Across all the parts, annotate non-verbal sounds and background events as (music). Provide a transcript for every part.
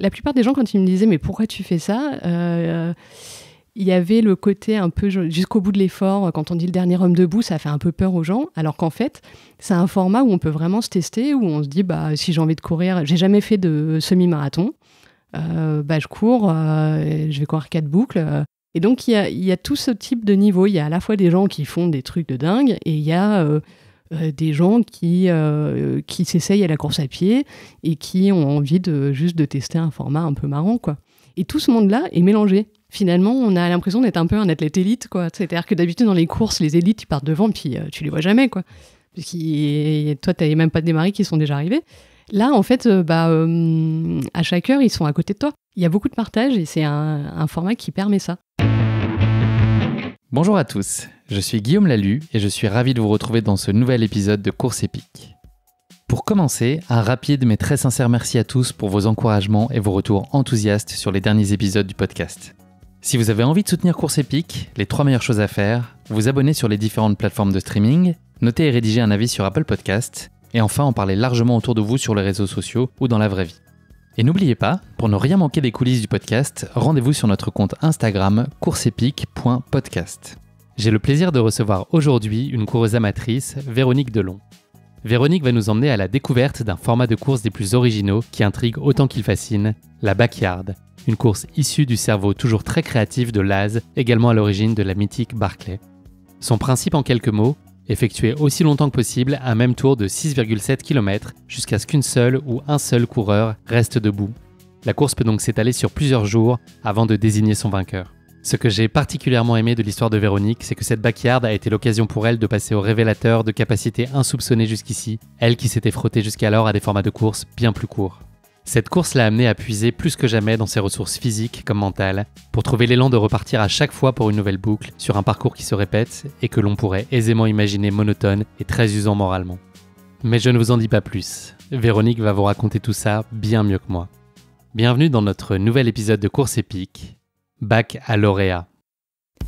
la plupart des gens, quand ils me disaient, mais pourquoi tu fais ça euh, il y avait le côté un peu jusqu'au bout de l'effort. Quand on dit le dernier homme debout, ça fait un peu peur aux gens. Alors qu'en fait, c'est un format où on peut vraiment se tester, où on se dit bah si j'ai envie de courir, j'ai jamais fait de semi-marathon, euh, bah je cours, euh, je vais courir quatre boucles. Et donc il y, a, tout ce type de niveau. Il y a à la fois des gens qui font des trucs de dingue et il y a euh, des gens euh, qui, s'essayent à la course à pied et qui ont envie de juste de tester un format un peu marrant, quoi. Et tout ce monde-là est mélangé. Finalement, on a l'impression d'être un peu un athlète élite, quoi. C'est-à-dire que d'habitude, dans les courses, les élites, ils partent devant, puis euh, tu les vois jamais, quoi. Parce que toi, n'avais même pas démarré, qui sont déjà arrivés. Là, en fait, bah, à chaque heure, ils sont à côté de toi. Il y a beaucoup de partage et c'est un format qui permet ça. Bonjour à tous, je suis Guillaume Lalu et je suis ravi de vous retrouver dans ce nouvel épisode de Course épique. Pour commencer, un rapide mais très sincère merci à tous pour vos encouragements et vos retours enthousiastes sur les derniers épisodes du podcast. Si vous avez envie de soutenir Course épique, les trois meilleures choses à faire, vous abonner sur les différentes plateformes de streaming, noter et rédiger un avis sur Apple Podcast, et enfin en parler largement autour de vous sur les réseaux sociaux ou dans la vraie vie. Et n'oubliez pas, pour ne rien manquer des coulisses du podcast, rendez-vous sur notre compte Instagram courseepic.podcast. J'ai le plaisir de recevoir aujourd'hui une coureuse amatrice, Véronique Delon. Véronique va nous emmener à la découverte d'un format de course des plus originaux qui intrigue autant qu'il fascine, la backyard, une course issue du cerveau toujours très créatif de Laz, également à l'origine de la mythique Barclay. Son principe en quelques mots, effectuer aussi longtemps que possible un même tour de 6,7 km jusqu'à ce qu'une seule ou un seul coureur reste debout. La course peut donc s'étaler sur plusieurs jours avant de désigner son vainqueur. Ce que j'ai particulièrement aimé de l'histoire de Véronique, c'est que cette backyard a été l'occasion pour elle de passer au révélateur de capacités insoupçonnées jusqu'ici, elle qui s'était frottée jusqu'alors à des formats de course bien plus courts. Cette course l'a amené à puiser plus que jamais dans ses ressources physiques comme mentales, pour trouver l'élan de repartir à chaque fois pour une nouvelle boucle, sur un parcours qui se répète et que l'on pourrait aisément imaginer monotone et très usant moralement. Mais je ne vous en dis pas plus, Véronique va vous raconter tout ça bien mieux que moi. Bienvenue dans notre nouvel épisode de Course épique, Bac à lauréat.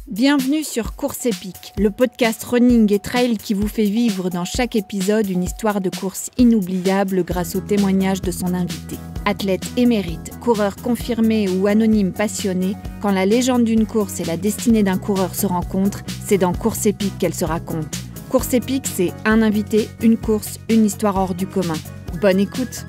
Bienvenue sur Course épique, le podcast running et trail qui vous fait vivre dans chaque épisode une histoire de course inoubliable grâce au témoignage de son invité. Athlète émérite, coureur confirmé ou anonyme passionné, quand la légende d'une course et la destinée d'un coureur se rencontrent, c'est dans Course épique qu'elle se raconte. Course épique, c'est un invité, une course, une histoire hors du commun. Bonne écoute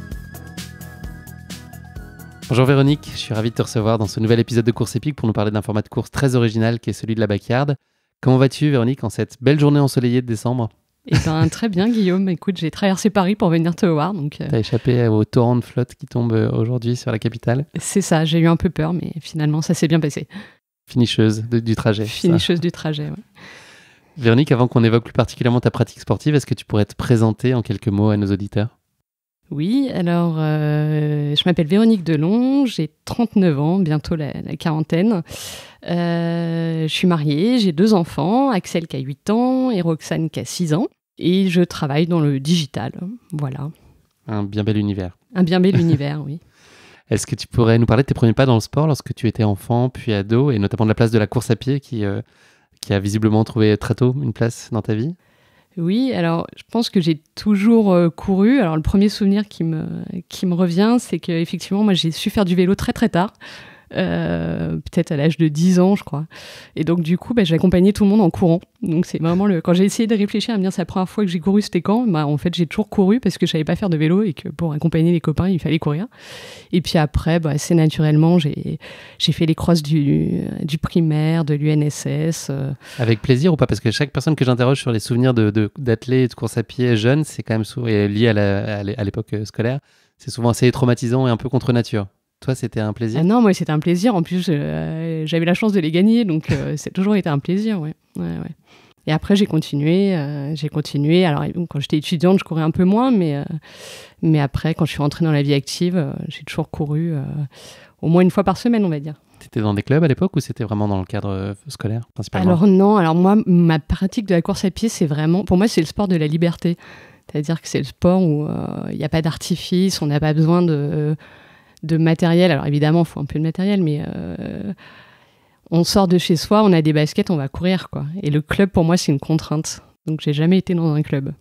Bonjour Véronique, je suis ravi de te recevoir dans ce nouvel épisode de Course Épique pour nous parler d'un format de course très original qui est celui de la backyard. Comment vas-tu Véronique en cette belle journée ensoleillée de décembre eh ben, très bien, Guillaume. Écoute, j'ai traversé Paris pour venir te voir. Donc, euh, as échappé au torrent de flotte qui tombe euh, aujourd'hui sur la capitale C'est ça, j'ai eu un peu peur, mais finalement, ça s'est bien passé. Finicheuse du trajet. Finicheuse du trajet, oui. Véronique, avant qu'on évoque plus particulièrement ta pratique sportive, est-ce que tu pourrais te présenter en quelques mots à nos auditeurs oui, alors euh, je m'appelle Véronique Delon, j'ai 39 ans, bientôt la, quarantaine. Euh, je suis mariée, j'ai deux enfants, Axel qui a 8 ans et Roxane qui a 6 ans. Et je travaille dans le digital, voilà. Un bien bel univers. Un bien bel (laughs) univers, oui. Est-ce que tu pourrais nous parler de tes premiers pas dans le sport lorsque tu étais enfant, puis ado, et notamment de la place de la course à pied qui euh, a visiblement trouvé très tôt une place dans ta vie oui, alors je pense que j'ai toujours euh, couru. Alors le premier souvenir qui me, qui me revient, c'est qu'effectivement, moi j'ai su faire du vélo très très tard. Euh, peut-être à l'âge de 10 ans, je crois. Et donc, du coup, bah, j'ai accompagné tout le monde en courant. Donc, c'est vraiment le. Quand j'ai essayé de réfléchir à me dire, c'est la première fois que j'ai couru, c'était quand bah, En fait, j'ai toujours couru parce que je savais pas faire de vélo et que pour accompagner les copains, il fallait courir. Et puis après, bah, assez naturellement, j'ai fait les crosses du, primaire, de l'UNSS. Euh. Avec plaisir ou pas Parce que chaque personne que j'interroge sur les souvenirs d'athlètes, de, de, de course à pied jeune, c'est quand même souvent lié à l'époque euh, scolaire. C'est souvent assez traumatisant et un peu contre nature. Toi, c'était un plaisir ah Non, moi, c'était un plaisir. En plus, euh, j'avais la chance de les gagner, donc euh, (laughs) c'est toujours été un plaisir, ouais. Et après, j'ai continué, euh, j'ai continué. Alors, quand j'étais étudiante, je courais un peu moins, mais, mais après, quand je suis rentrée dans la vie active, j'ai toujours couru au moins une fois par semaine, on va dire. T'étais dans des clubs à l'époque ou c'était vraiment dans le cadre scolaire principalement Alors non, alors moi, ma pratique de la course à pied, c'est vraiment, pour moi, c'est le sport de la liberté. C'est-à-dire que c'est le sport où il n'y a pas d'artifice, on n'a pas besoin de, de matériel. Alors évidemment, il faut un peu de matériel, mais euh, on sort de chez soi, on a des baskets, on va courir. quoi. Et le club, pour moi, c'est une contrainte. Donc j'ai jamais été dans un club.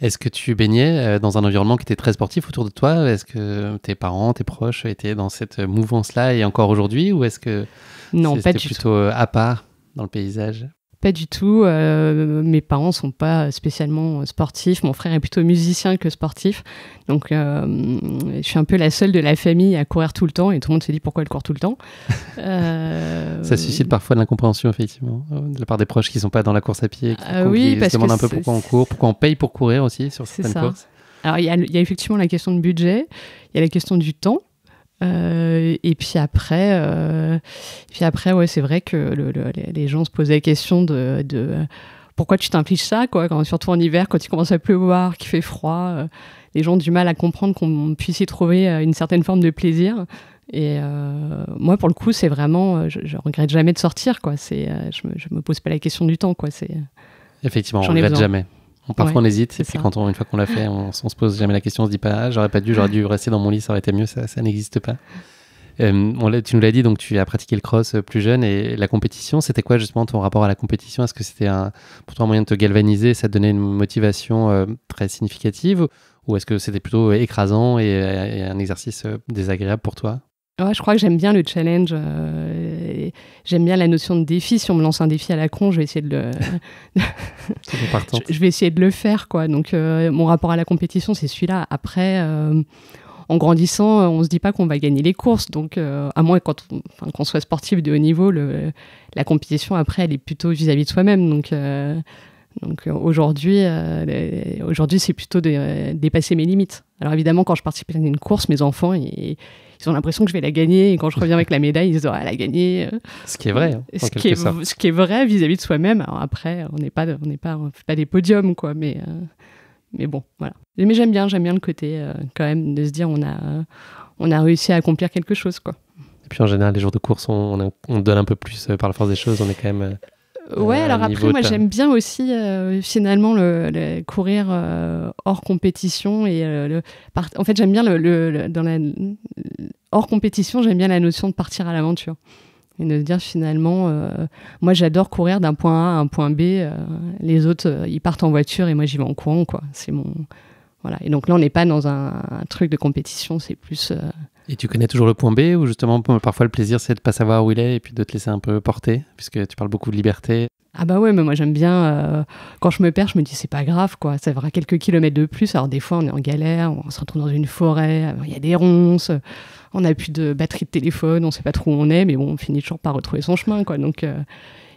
Est-ce que tu baignais euh, dans un environnement qui était très sportif autour de toi Est-ce que tes parents, tes proches étaient dans cette euh, mouvance-là et encore aujourd'hui Ou est-ce que non, pas plutôt à part dans le paysage pas du tout. Euh, mes parents ne sont pas spécialement sportifs. Mon frère est plutôt musicien que sportif. Donc, euh, je suis un peu la seule de la famille à courir tout le temps. Et tout le monde se dit pourquoi elle court tout le temps. (laughs) Euh, ça suscite parfois de l'incompréhension, effectivement, de la part des proches qui ne sont pas dans la course à pied. Qui, ah oui, qui se demandent un peu pourquoi on court, pourquoi on paye pour courir aussi sur certaines Alors, il y, a effectivement la question de budget, il y a la question du temps. Euh, et puis après, euh, puis après, ouais, c'est vrai que les gens se posaient la question de, pourquoi tu t'impliques ça, quoi, quand, surtout en hiver, quand il commence à pleuvoir, qu'il fait froid. Euh, les gens ont du mal à comprendre qu'on puisse y trouver une certaine forme de plaisir. Et moi, pour le coup, c'est vraiment, je, regrette jamais de sortir, quoi. C'est, je, me, me pose pas la question du temps, quoi. C'est effectivement, regrette jamais. Parfois on hésite, et quand on, une fois qu'on l'a fait, on, se pose jamais la question, on se dit pas, ah, j'aurais pas dû, j'aurais dû rester dans mon lit, ça aurait été mieux, ça, n'existe pas. Euh, tu nous l'as dit, donc tu as pratiqué le cross euh, plus jeune et la compétition, c'était quoi justement ton rapport à la compétition Est-ce que c'était un, pour toi un moyen de te galvaniser, ça te donnait une motivation euh, très significative ou est-ce que c'était plutôt écrasant et, un exercice désagréable pour toi je crois que j'aime bien le challenge j'aime bien la notion de défi. Si on me lance un défi à la con, je vais essayer de le, (laughs) je, vais essayer de le faire, quoi. Donc euh, mon rapport à la compétition, c'est celui-là. Après. Euh, en grandissant, euh, on se dit pas qu'on va gagner les courses. Donc, à moins quand qu'on soit sportif de haut niveau, la compétition après, elle est plutôt vis-à-vis de soi-même. Donc, donc aujourd'hui, aujourd'hui, c'est plutôt de, dépasser mes limites. Alors évidemment, quand je participe à une course, mes enfants, et ils ont l'impression que je vais la gagner. Et quand je reviens avec la médaille, ils disent, à elle a euh. Ce qui est vrai. Hein, ce, qui est, vrai vis-à-vis de soi-même. après, on n'est pas, n'est pas, fait pas des podiums, quoi, mais, euh, mais bon, voilà. Mais j'aime bien, j'aime bien le côté, euh, quand même, de se dire, on a, on a réussi à accomplir quelque chose, quoi. Et puis en général, les jours de course, on, on donne un peu plus par la force des choses. On est quand même euh, ouais, alors après, moi j'aime bien aussi euh, finalement le, courir euh, hors compétition et en fait j'aime bien le, dans la hors compétition j'aime bien la notion de partir à l'aventure et de dire finalement moi j'adore courir d'un point A à un point B, les autres ils partent en voiture et moi j'y vais en courant quoi. C'est mon voilà et donc là on n'est pas dans un, un, truc de compétition, c'est plus et tu connais toujours le point B ou justement parfois le plaisir c'est de pas savoir où il est et puis de te laisser un peu porter puisque tu parles beaucoup de liberté. Ah bah ouais mais moi j'aime bien euh, quand je me perds je me dis c'est pas grave quoi ça fera quelques kilomètres de plus alors des fois on est en galère on se retrouve dans une forêt euh, il y a des ronces euh, on n'a plus de batterie de téléphone on sait pas trop où on est mais bon on finit toujours par retrouver son chemin quoi donc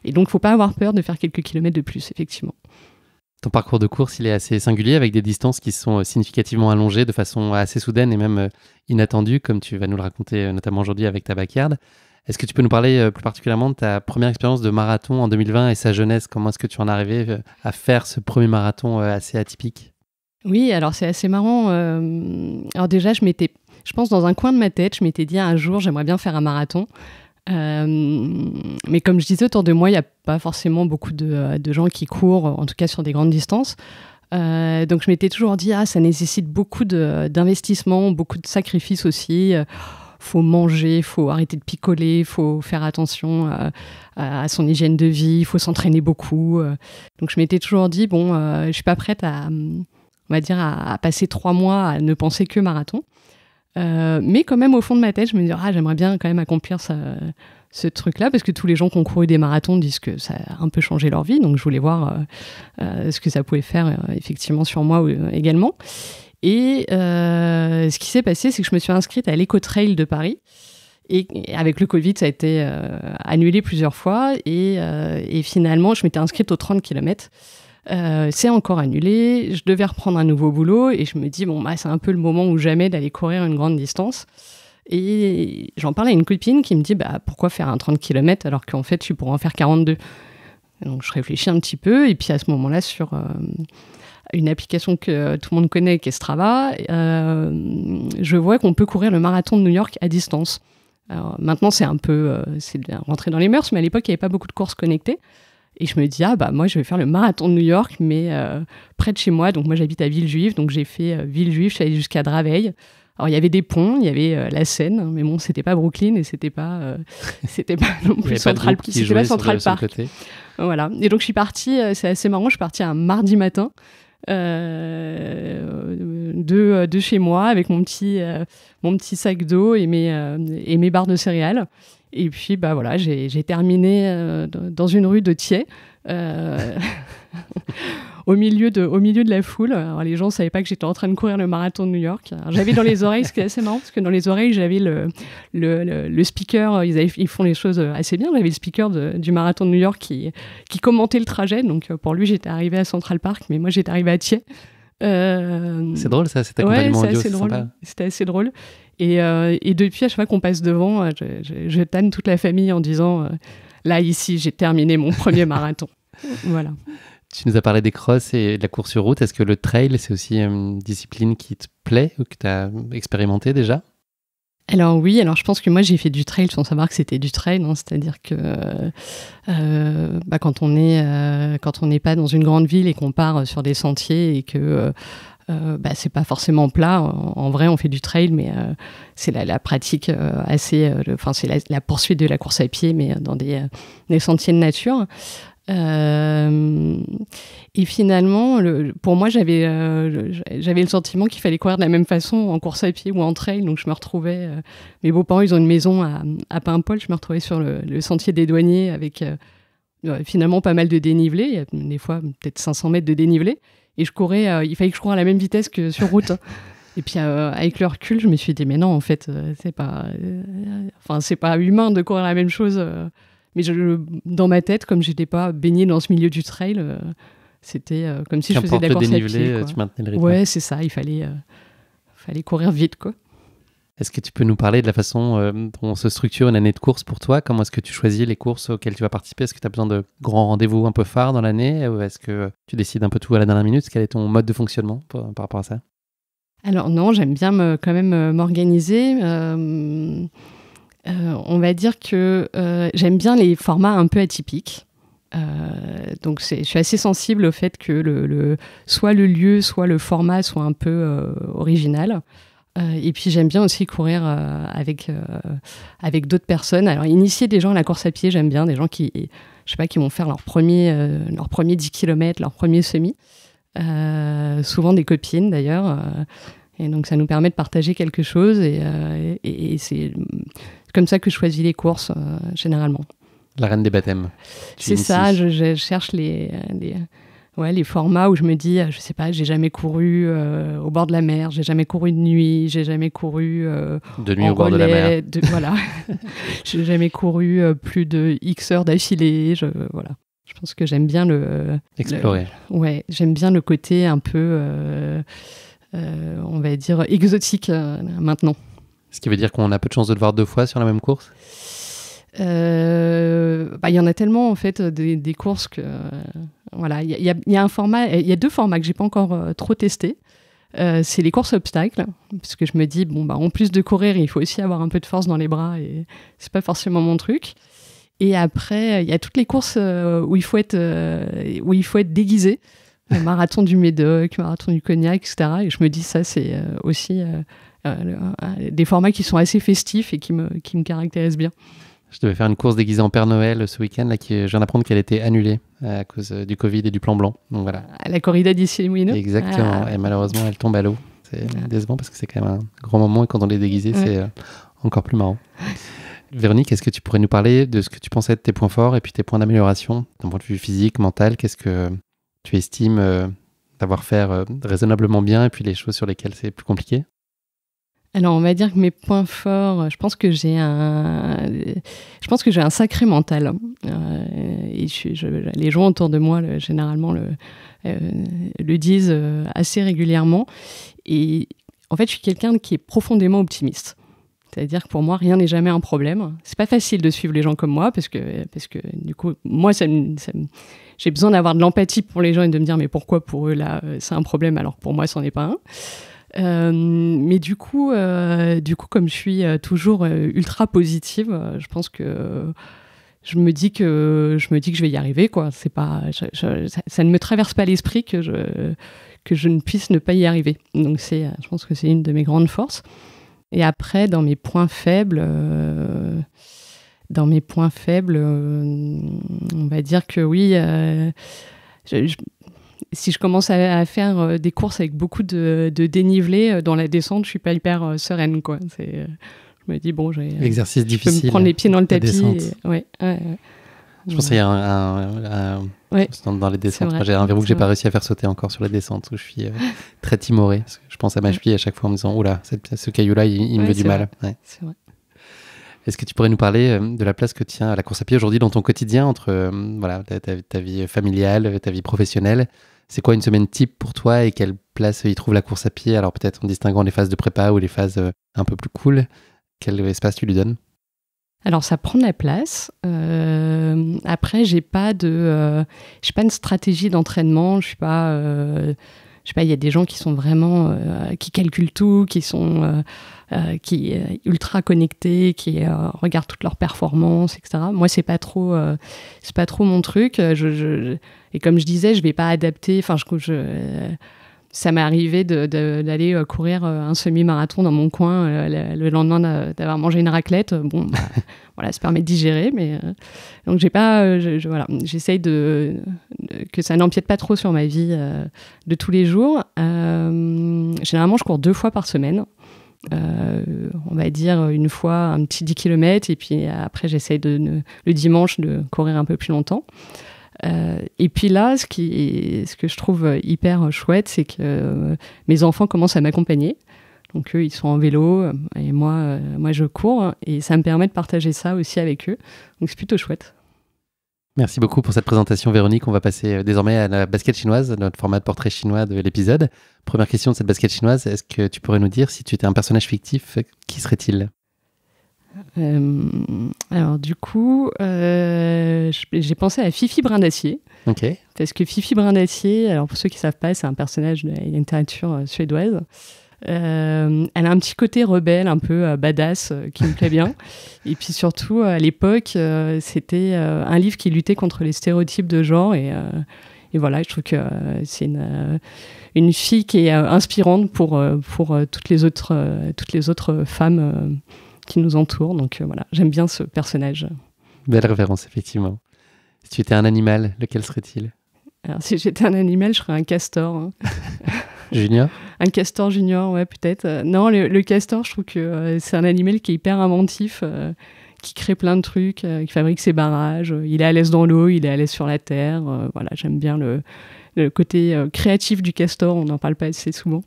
et donc faut pas avoir peur de faire quelques kilomètres de plus effectivement. Ton parcours de course, il est assez singulier avec des distances qui sont euh, significativement allongées de façon assez soudaine et même euh, inattendue, comme tu vas nous le raconter euh, notamment aujourd'hui avec ta backyard. Est-ce que tu peux nous parler plus particulièrement de ta première expérience de marathon en 2020 et sa jeunesse Comment est-ce que tu en es arrivé à faire ce premier marathon assez atypique Oui, alors c'est assez marrant. Alors déjà, je m'étais, je pense, dans un coin de ma tête, je m'étais dit un jour, j'aimerais bien faire un marathon. Euh, mais comme je disais, autour de moi, il n'y a pas forcément beaucoup euh, de, gens qui courent, en tout cas sur des grandes distances. Euh, donc je m'étais toujours dit, ah, ça nécessite beaucoup d'investissement, beaucoup de sacrifices aussi. faut manger, faut arrêter de picoler, faut faire attention à, son hygiène de vie, il faut s'entraîner beaucoup. Donc je m'étais toujours dit, bon, je suis pas prête à, on va dire, à passer trois mois à ne penser que marathon. Euh, mais quand même, au fond de ma tête, je me disais ah, j'aimerais bien quand même accomplir ce truc-là, parce que tous les gens qui ont couru des marathons disent que ça a un peu changé leur vie. Donc, je voulais voir euh, euh, ce que ça pouvait faire, effectivement, sur moi également. Et ce qui s'est passé, c'est que je me suis inscrite à l'éco-trail de Paris. Et avec le Covid, ça a été annulé plusieurs fois. Et, et finalement, je m'étais inscrite aux 30 km. Euh, c'est encore annulé. Je devais reprendre un nouveau boulot et je me dis, bon, bah, c'est un peu le moment ou jamais d'aller courir une grande distance. Et j'en parlais à une copine qui me dit, bah, pourquoi faire un 30 km alors qu'en fait, tu pourrais en faire 42 donc je réfléchis un petit peu et puis à ce moment-là sur euh, une application que tout le monde connaît qui est Strava, euh, je vois qu'on peut courir le marathon de New York à distance. Alors, maintenant c'est un peu c'est rentré dans les mœurs, mais à l'époque il n'y avait pas beaucoup de courses connectées. Et je me dis, ah bah moi je vais faire le marathon de New York, mais euh, près de chez moi. Donc moi j'habite à Villejuif, donc j'ai fait euh, Villejuif, je jusqu'à Draveil. Alors il y avait des ponts, il y avait euh, la Seine, hein, mais bon c'était pas Brooklyn et c'était pas, (laughs) c'était pas non plus Central, Park. Voilà. Et donc je suis partie, c'est assez marrant, je suis partie un mardi matin. de, de, chez moi avec mon petit, mon petit sac d'eau et et mes barres de céréales. Et puis, bah voilà, j'ai terminé euh, dans une rue de Thiers, euh, (laughs) au, milieu de, au milieu de la foule. Alors, les gens ne savaient pas que j'étais en train de courir le marathon de New York. J'avais dans les (laughs) oreilles, ce qui est assez marrant, parce que dans les oreilles, j'avais le, le, le, speaker, ils, ils, font les choses assez bien. J'avais le speaker du marathon de New York qui, qui commentait le trajet. Donc, euh, pour lui, j'étais arrivée à Central Park, mais moi, j'étais arrivée à Thiers. Euh, c'est drôle ça, cet accompagnement audio, c'est C'était assez drôle. Euh, et, depuis, à chaque fois qu'on passe devant, euh, je, je, tanne toute la famille en disant là, ici, j'ai terminé mon premier (laughs) marathon. voilà. Tu nous as parlé des crosses et de la course sur route. Est-ce que le trail, c'est aussi une discipline qui te plaît ou que tu as expérimenté déjà alors oui, alors je pense que moi j'ai fait du trail sans savoir que c'était du trail, non, hein. c'est-à-dire que euh, bah, quand on est euh, quand on n'est pas dans une grande ville et qu'on part euh, sur des sentiers et que bah, c'est pas forcément plat. En, vrai, on fait du trail, mais c'est la, la, pratique assez, enfin c'est la, la, poursuite de la course à pied, mais dans des, des sentiers de nature. Euh, et finalement, le, pour moi, j'avais euh, j'avais le sentiment qu'il fallait courir de la même façon en course à pied ou en trail. Donc, je me retrouvais. Euh, mes beaux-parents, ils ont une maison à, à Paimpol. Je me retrouvais sur le, sentier des douaniers avec finalement pas mal de dénivelé. des fois peut-être 500 mètres de dénivelé. Et je courais. il fallait que je coure à la même vitesse que sur route. Hein. (laughs) Et puis avec le recul, je me suis dit mais non en fait c'est pas, enfin c'est pas humain de courir la même chose mais je, dans ma tête, comme j'étais pas baignée dans ce milieu du trail, euh, c'était euh, comme si je faisais de la course euh, Tu maintenais le rythme. Ouais, c'est ça. Il fallait, fallait courir vite, quoi. Est-ce que tu peux nous parler de la façon dont se structure une année de course pour toi Comment est-ce que tu choisis les courses auxquelles tu vas participer Est-ce que tu as besoin de grands rendez-vous un peu phares dans l'année Ou est-ce que tu décides un peu tout à la dernière minute Quel est ton mode de fonctionnement par, rapport à ça Alors non, j'aime bien me, quand même m'organiser. Euh, on va dire que euh, j'aime bien les formats un peu atypiques. Euh, donc je suis assez sensible au fait que le, soit le lieu, soit le format soit un peu original. et puis j'aime bien aussi courir avec, avec d'autres personnes. Alors initier des gens à la course à pied, j'aime bien des gens qui, je sais pas, qui vont faire leur premier, leur premier 10 km, leur premier semi. souvent des copines d'ailleurs. et donc ça nous permet de partager quelque chose et c'est c'est comme ça que je choisis les courses euh, généralement. La reine des baptêmes. C'est ça, je, cherche les, ouais, les formats où je me dis, euh, je sais pas, j'ai jamais couru euh, au bord de la mer, j'ai jamais couru de nuit, j'ai jamais couru de nuit au bord de la mer. voilà, (laughs) (laughs) j'ai jamais couru plus de X heures d'affilée. Je, voilà, je pense que j'aime bien le explorer. ouais, j'aime bien le côté un peu, on va dire exotique maintenant. Ce qui veut dire qu'on a peu de chances de le voir deux fois sur la même course euh, bah, il y en a tellement en fait des, courses que euh, voilà il y, a, un format il y a deux formats que j'ai pas encore euh, trop testé c'est les courses obstacles parce que je me dis bon bah en plus de courir il faut aussi avoir un peu de force dans les bras et c'est pas forcément mon truc et après il y a toutes les courses où il faut être où il faut être déguisé marathon du Médoc le marathon du Cognac etc et je me dis ça c'est aussi euh, euh, des formats qui sont assez festifs et qui me, qui me caractérisent bien. Je devais faire une course déguisée en Père Noël ce week-end, là, qui, je viens d'apprendre qu'elle était annulée euh, à cause du Covid et du plan blanc. Donc voilà. La corrida d'ici les Exactement. Ah. Et malheureusement, elle tombe à l'eau. C'est ah. décevant parce que c'est quand même un grand moment et quand on est déguisé, c'est encore plus marrant. Véronique, est-ce que tu pourrais nous parler de ce que tu pensais de tes points forts et puis tes points d'amélioration d'un point de vue physique, mental Qu'est-ce que tu estimes d'avoir fait raisonnablement bien et puis les choses sur lesquelles c'est plus compliqué alors, on va dire que mes points forts, je pense que j'ai un, je pense que j'ai un sacré mental. Hein. Euh, et je, les gens autour de moi, généralement, le, euh, disent euh, assez régulièrement. Et en fait, je suis quelqu'un qui est profondément optimiste. C'est-à-dire que pour moi, rien n'est jamais un problème. C'est pas facile de suivre les gens comme moi parce que, parce que du coup, moi, j'ai besoin d'avoir de l'empathie pour les gens et de me dire mais pourquoi pour eux là, c'est un problème alors que pour moi, c'en est pas un. Euh, mais du coup, euh, du coup, comme je suis euh, toujours ultra positive, je pense que je me dis que je me dis que je vais y arriver quoi c'est pas ça, ne me traverse pas l'esprit que je que je ne puisse ne pas y arriver donc c'est je pense que c'est une de mes grandes forces et après dans mes points faibles dans mes points faibles on va dire que oui je, si je commence à, faire euh, des courses avec beaucoup de, dénivelé euh, dans la descente, je suis pas hyper euh, sereine quoi. je me dis bon, j'ai exercice difficile. Je peux me prendre les pieds dans le tapis. je pense qu'il y a un, dans les descentes. J'ai un verrou que j'ai pas réussi à faire sauter encore sur la descente où je suis très timoré. je pense à ma cheville à chaque fois en me disant oula, ce caillou-là, il, me veut du mal. C'est vrai. Est-ce que tu pourrais nous parler de la place que tient la course à pied aujourd'hui dans ton quotidien entre voilà, ta, ta, vie familiale, ta vie professionnelle c'est quoi une semaine type pour toi et quelle place y trouve la course à pied Alors peut-être en distinguant les phases de prépa ou les phases euh, un peu plus cool, quel espace tu lui donnes alors ça prend de la place. Euh, après, j'ai pas de, euh, pas une stratégie d'entraînement. Je suis pas, je sais pas. Il y a des gens qui sont vraiment, qui calculent tout, qui sont, qui ultra connectés, qui regardent toutes leurs performances, etc. Moi, c'est pas trop, c'est pas trop mon truc. je, et comme je disais, je ne vais pas adapter. Enfin, je, je ça m'est arrivé d'aller euh, courir euh, un semi-marathon dans mon coin euh, le, lendemain d'avoir mangé une raclette. Bon, bah, (laughs) voilà, ça permet de digérer, mais donc j'ai pas, voilà, j'essaye de, que ça n'empiète pas trop sur ma vie de tous les jours. généralement, je cours deux fois par semaine. on va dire une fois un petit 10 km et puis après j'essaie de, le dimanche de courir un peu plus longtemps. Euh, et puis là, ce, qui ce que je trouve euh, hyper euh, chouette, c'est que mes enfants commencent à m'accompagner. Donc eux, ils sont en vélo et moi, moi je cours et ça me permet de partager ça aussi avec eux. Donc c'est plutôt chouette. Merci beaucoup pour cette présentation, Véronique. On va passer désormais à la basket chinoise, notre format de portrait chinois de l'épisode. Première question de cette basket chinoise, est-ce que tu pourrais nous dire si tu étais un personnage fictif, qui serait-il euh, alors du coup, euh, j'ai pensé à Fifi Brin d'Acier. Parce que Fifi Brin d'Acier, alors pour ceux qui ne savent pas, c'est un personnage de littérature euh, suédoise. elle a un petit côté rebelle, un peu badass, qui me plaît bien. (laughs) et puis surtout, à l'époque, c'était un livre qui luttait contre les stéréotypes de genre. Et, voilà, je trouve que c'est une, fille qui est inspirante pour, pour toutes les autres, toutes les autres femmes qui nous entourent. Donc euh, voilà, j'aime bien ce personnage. Belle référence, effectivement. Si tu étais un animal, lequel serait-il Alors, si j'étais un animal, je serais un castor. Hein. (laughs) junior Un castor junior, ouais, peut-être. Euh, non, le, castor, je trouve que euh, c'est un animal qui est hyper inventif, qui crée plein de trucs, qui fabrique ses barrages. il est à l'aise dans l'eau, il est à l'aise sur la terre. voilà, j'aime bien le, le côté créatif du castor, on n'en parle pas assez souvent.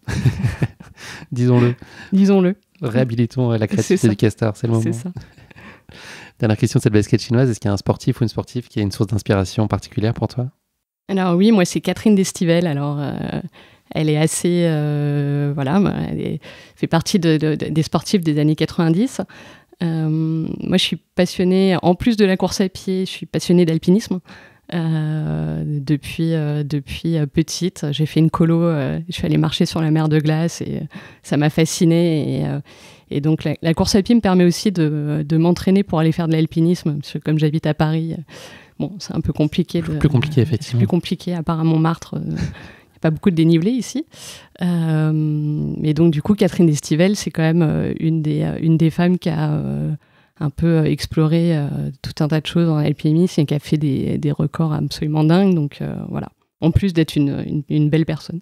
(laughs) Disons-le. Disons-le. Réhabilitons euh, la créativité du castor, c'est le moment. Ça. (laughs) Dernière question, c'est le basket chinoise. Est-ce qu'il y a un sportif ou une sportive qui a une source d'inspiration particulière pour toi Alors oui, moi c'est Catherine Destivelle. Alors euh, elle est assez, euh, voilà, bah, elle fait partie des sportifs des années 90. moi je suis passionnée, en plus de la course à pied, je suis passionnée d'alpinisme. Euh, depuis, euh, depuis euh, petite, j'ai fait une colo, je suis allée marcher sur la mer de glace et ça m'a fascinée. Et, et donc la, course alpine me permet aussi de, de m'entraîner pour aller faire de l'alpinisme, parce que comme j'habite à Paris, bon, c'est un peu compliqué. De, plus compliqué, effectivement. Plus compliqué, à part à Montmartre. Il n'y a pas beaucoup de dénivelé ici. Euh, donc, du coup, Catherine Destivelle, c'est quand même une des, une des femmes qui a un peu euh, explorer euh, tout un tas de choses en LPMI, et qui a fait des, records absolument dingues. Donc euh, voilà, en plus d'être une, belle personne.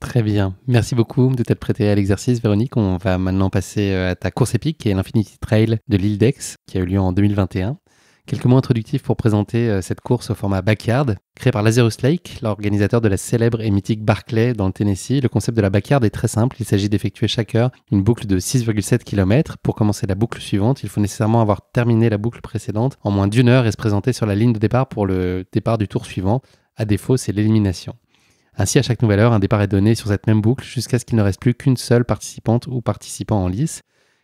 Très bien. Merci beaucoup de t'être prêtée à l'exercice, Véronique. On va maintenant passer à ta course épique, qui est l'Infinity Trail de l'île d'Aix, qui a eu lieu en 2021. Quelques mots introductifs pour présenter euh, cette course au format backyard. Créée par Lazarus Lake, l'organisateur de la célèbre et mythique Barclay dans le Tennessee, le concept de la backyard est très simple. Il s'agit d'effectuer chaque heure une boucle de 6,7 km. Pour commencer la boucle suivante, il faut nécessairement avoir terminé la boucle précédente en moins d'une heure et se présenter sur la ligne de départ pour le départ du tour suivant. À défaut, c'est l'élimination. Ainsi, à chaque nouvelle heure, un départ est donné sur cette même boucle jusqu'à ce qu'il ne reste plus qu'une seule participante ou participant en lice.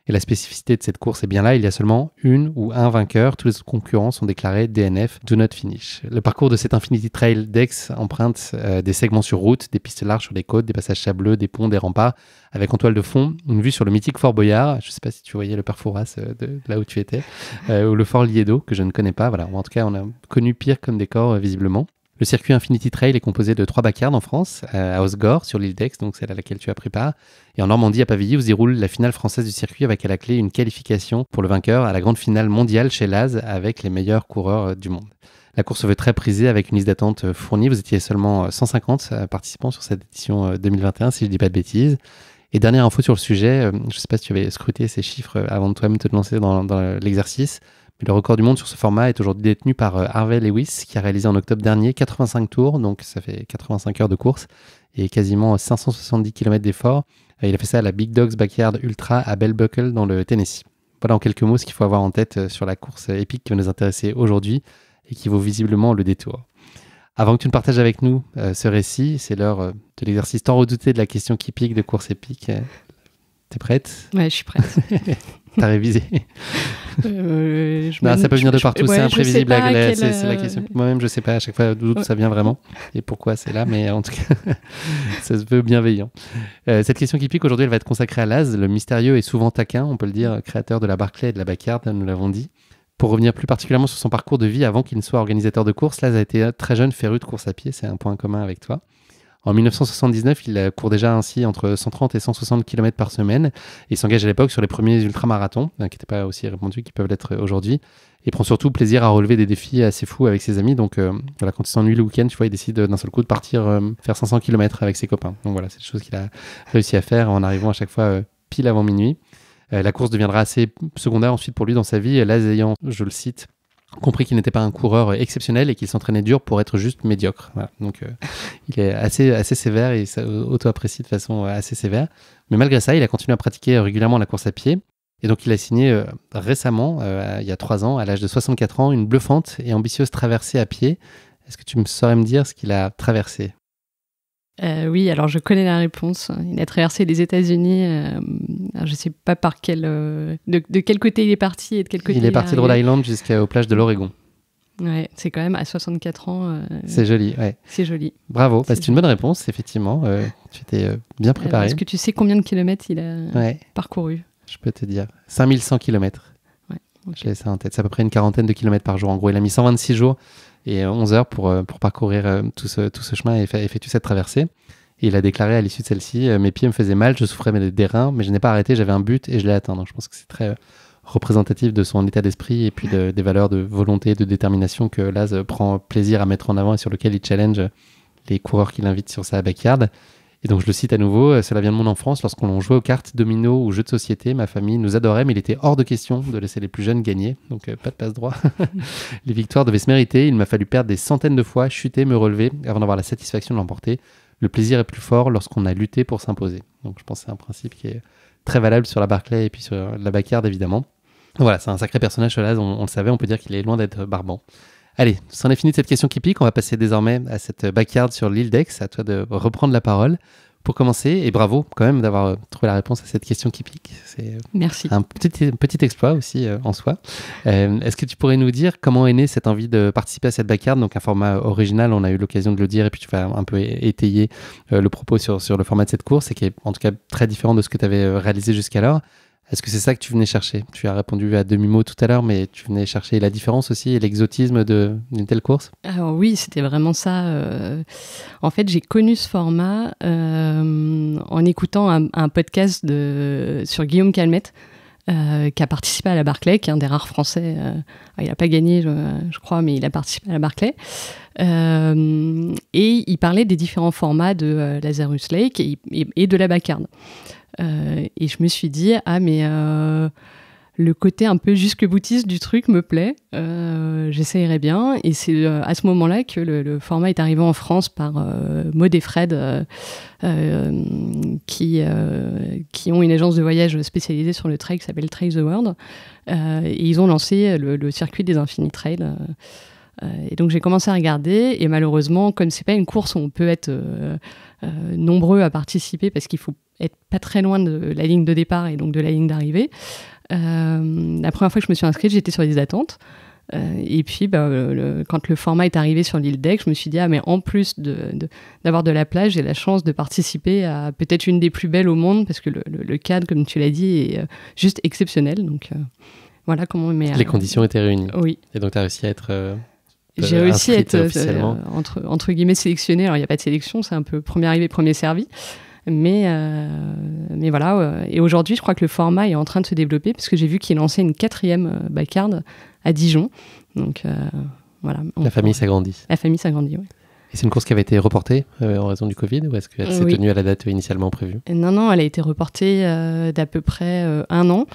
Et la spécificité de cette course est bien là, il y a seulement une ou un vainqueur, tous les concurrents sont déclarés DNF, do not finish. Le parcours de cet Infinity Trail Dex emprunte euh, des segments sur route, des pistes larges sur les côtes, des passages sableux, des ponts, des remparts, avec en toile de fond une vue sur le mythique Fort Boyard, je ne sais pas si tu voyais le perforas euh, de, là où tu étais, euh, ou le Fort Liedo, que je ne connais pas, voilà, en tout cas on a connu pire comme décor visiblement. Le circuit Infinity Trail est composé de trois backyards en France, euh, à Osgore, sur l'île d'Ex, donc celle à laquelle tu as pris part, et en Normandie, à Pavilly, où se déroule la finale française du circuit avec à la clé une qualification pour le vainqueur à la grande finale mondiale chez Laz avec les meilleurs coureurs euh, du monde. La course se veut très prisée avec une liste d'attente euh, fournie. Vous étiez seulement 150 participants sur cette édition 2021, si je ne dis pas de bêtises. Et dernière info sur le sujet, je ne sais pas si tu avais scruté ces chiffres avant de toi-même te lancer dans l'exercice le record du monde sur ce format est aujourd'hui détenu par euh, Harvey Lewis, qui a réalisé en octobre dernier 85 tours, donc ça fait 85 heures de course et quasiment 570 km d'effort. Il a fait ça à la Big Dogs Backyard Ultra à Bell Buckle dans le Tennessee. Voilà en quelques mots ce qu'il faut avoir en tête euh, sur la course euh, épique qui va nous intéresser aujourd'hui et qui vaut visiblement le détour. Avant que tu ne partages avec nous ce récit, c'est l'heure de l'exercice tant redouté de la question qui pique de course épique. T'es prête Ouais, je suis prête. (laughs) (laughs) T'as révisé euh, ça peut venir de partout, c'est imprévisible. la euh, question. Moi-même, je sais pas à chaque fois d'où ça vient vraiment et pourquoi c'est là, mais en tout cas, (laughs) ça se veut bienveillant. Euh, cette question qui pique aujourd'hui, elle va être consacrée à Laz, le mystérieux et souvent taquin, on peut le dire, créateur de la Barclay et de la Bacard, nous l'avons dit. Pour revenir plus particulièrement sur son parcours de vie avant qu'il ne soit organisateur de course, Laz a été très jeune féru de course à pied, c'est un point commun avec toi. En 1979, il euh, court déjà ainsi entre 130 et 160 km par semaine Il s'engage à l'époque sur les premiers ultramarathons, hein, qui n'étaient pas aussi répandus qu'ils peuvent l'être euh, aujourd'hui. Il prend surtout plaisir à relever des défis assez fous avec ses amis. Donc euh, voilà, quand il s'ennuie le week-end, tu vois, il décide d'un seul coup de partir faire 500 km avec ses copains. Donc voilà, c'est une chose qu'il a réussi à faire en arrivant à chaque fois pile avant minuit la course deviendra assez secondaire ensuite pour lui dans sa vie, là ayant, je le cite, compris qu'il n'était pas un coureur exceptionnel et qu'il s'entraînait dur pour être juste médiocre. Donc euh, il est assez, assez sévère et auto-apprécie de façon euh, assez sévère. Mais malgré ça, il a continué à pratiquer régulièrement la course à pied. Et donc il a signé euh, récemment, il y a trois ans, à l'âge de 64 ans, une bluffante et ambitieuse traversée à pied. Est-ce que tu me saurais me dire ce qu'il a traversé euh, oui, alors je connais la réponse. Il a traversé les États-Unis. Euh, je ne sais pas par quel, euh, de, quel côté il est parti et de quel côté. Il, est parti de Rhode Island jusqu'aux plages de l'Oregon. Ouais, c'est quand même à 64 ans. c'est joli, C'est joli. Bravo, bah, c'est une bonne réponse, effectivement. tu t'es bien préparé. Est-ce que tu sais combien de kilomètres il a parcouru Je peux te dire 5100 kilomètres. Ouais, ça en tête. C'est à peu près une quarantaine de kilomètres par jour. En gros, il a mis 126 jours et 11 euh, heures pour, euh, parcourir euh, tout ce, chemin et effectuer cette traversée. Et il a déclaré à l'issue de celle-ci Mes pieds me faisaient mal, je souffrais des reins, mais je n'ai pas arrêté, j'avais un but et je l'ai atteint. Donc je pense que c'est très représentatif de son état d'esprit et puis des valeurs de volonté de détermination que Laz prend plaisir à mettre en avant et sur lequel il challenge les coureurs qu'il invite sur sa backyard. Et donc je le cite à nouveau, euh, cela vient de mon enfance, lorsqu'on jouait aux cartes, dominos ou jeux de société, ma famille nous adorait, mais il était hors de question de laisser les plus jeunes gagner, donc euh, pas de passe droit. (laughs) les victoires devaient se mériter, il m'a fallu perdre des centaines de fois, chuter, me relever, avant d'avoir la satisfaction de l'emporter. Le plaisir est plus fort lorsqu'on a lutté pour s'imposer. Donc je pense que c'est un principe qui est très valable sur la Barclay et puis sur la Bacard évidemment. Voilà, c'est un sacré personnage, là, on, le savait, on peut dire qu'il est loin d'être barbant. Allez, c'en est fini de cette question qui pique. On va passer désormais à cette backyard sur l'île d'ex À toi de reprendre la parole pour commencer. Et bravo quand même d'avoir euh, trouvé la réponse à cette question qui pique. C'est euh, Merci. un petit, petit exploit aussi euh, en soi. Est-ce que tu pourrais nous dire comment est née cette envie de participer à cette backyard Donc un format original, on a eu l'occasion de le dire et puis tu vas un peu étayer le propos sur, sur le format de cette course et qui est en tout cas très différent de ce que tu avais réalisé jusqu'alors. Est-ce que c'est ça que tu venais chercher Tu as répondu à demi-mot tout à l'heure, mais tu venais chercher la différence aussi et l'exotisme d'une telle course Alors ah oui, c'était vraiment ça. Euh. en fait, j'ai connu ce format euh, en écoutant un, podcast sur Guillaume Calmette. Euh, qui a participé à la Barclay, qui est un des rares Français. il n'a pas gagné, je, crois, mais il a participé à la Barclay. et il parlait des différents formats de Lazarus Lake et, de la Bacarde. Euh, et je me suis dit, ah mais euh, le côté un peu jusque boutiste du truc me plaît, euh, j'essayerai bien. Et c'est à ce moment-là que le, format est arrivé en France par Maud et Fred, qui, qui ont une agence de voyage spécialisée sur le trail qui s'appelle Trail the World. et ils ont lancé le, circuit des Infinis Trails et donc j'ai commencé à regarder et malheureusement, comme c'est pas une course où on peut être nombreux à participer parce qu'il faut être pas très loin de la ligne de départ et donc de la ligne d'arrivée. Euh, la première fois que je me suis inscrite, j'étais sur les attentes. Euh, et puis, bah, quand le format est arrivé sur l'île d'Aix, je me suis dit, ah, mais en plus d'avoir de, de, la plage, j'ai la chance de participer à peut-être une des plus belles au monde, parce que le, cadre, comme tu l'as dit, est euh, juste exceptionnel. Donc, voilà comment on met. Les conditions étaient réunies. Oui. Et donc, tu as réussi à être. J'ai réussi à être, entre, entre guillemets, sélectionnée, Alors, il n'y a pas de sélection, c'est un peu premier arrivé, premier servi. Mais, euh, mais voilà, euh, et aujourd'hui, je crois que le format est en train de se développer parce que j'ai vu qu'il lançait une quatrième euh, backyard à Dijon. Donc voilà. La famille s'agrandit. La famille s'agrandit, oui. Et c'est une course qui avait été reportée en raison du Covid ou est-ce qu'elle s'est tenue à la date initialement prévue Non, non, elle a été reportée d'à peu près un an.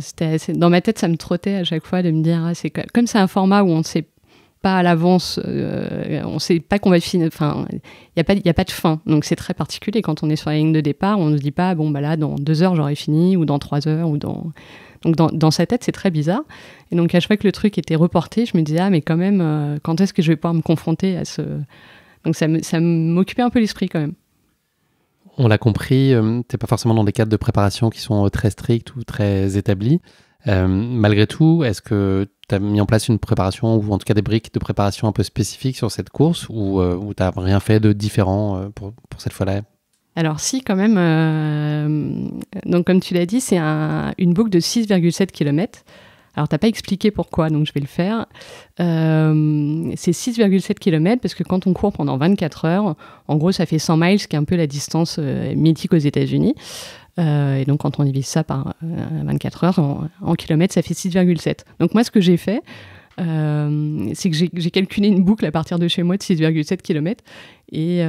c'était Dans ma tête, ça me trottait à chaque fois de me dire, ah, c'est comme c'est un format où on ne sait pas à l'avance, euh, on ne sait pas qu'on va finir. Enfin, il n'y a, pas, y a pas de fin. Donc c'est très particulier quand on est sur la ligne de départ, on ne se dit pas, bon, bah là, dans deux heures, j'aurai fini, ou dans trois heures, ou dans. Donc dans, sa tête, c'est très bizarre. Et donc à chaque fois que le truc était reporté, je me disais, ah, mais quand même, euh, quand est-ce que je vais pouvoir me confronter à ce. Donc ça m'occupait un peu l'esprit quand même on l'a compris, euh, tu pas forcément dans des cadres de préparation qui sont très stricts ou très établis. Euh, malgré tout, est-ce que tu as mis en place une préparation ou en tout cas des briques de préparation un peu spécifiques sur cette course ou, tu euh, n'as rien fait de différent euh, pour, pour cette fois-là alors si, quand même. donc comme tu l'as dit, c'est une boucle de 6,7 km. Alors t'as pas expliqué pourquoi, donc je vais le faire. c'est 6,7 km parce que quand on court pendant 24 heures, en gros ça fait 100 miles, ce qui est un peu la distance mythique aux États-Unis. Euh, et donc, quand on divise ça par 24 euh, heures, en, kilomètres, ça fait 6,7. Donc, moi, ce que j'ai fait, euh, c'est que j'ai calculé une boucle à partir de chez moi de 6,7 km et,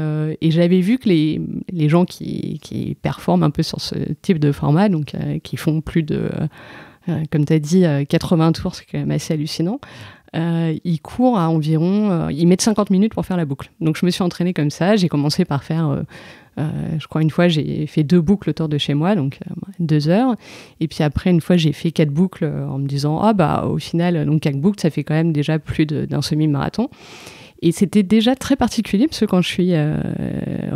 j'avais vu que les, les gens qui, qui, performent un peu sur ce type de format, donc qui font plus de, comme tu as dit, 80 tours, c'est quand même assez hallucinant, euh, il court à environ, euh, il met 50 minutes pour faire la boucle. Donc je me suis entraînée comme ça. J'ai commencé par faire, euh, euh, je crois une fois j'ai fait deux boucles autour de chez moi, donc deux heures. Et puis après une fois j'ai fait quatre boucles en me disant ah bah au final donc quatre boucles ça fait quand même déjà plus d'un semi-marathon. Et c'était déjà très particulier parce que quand je suis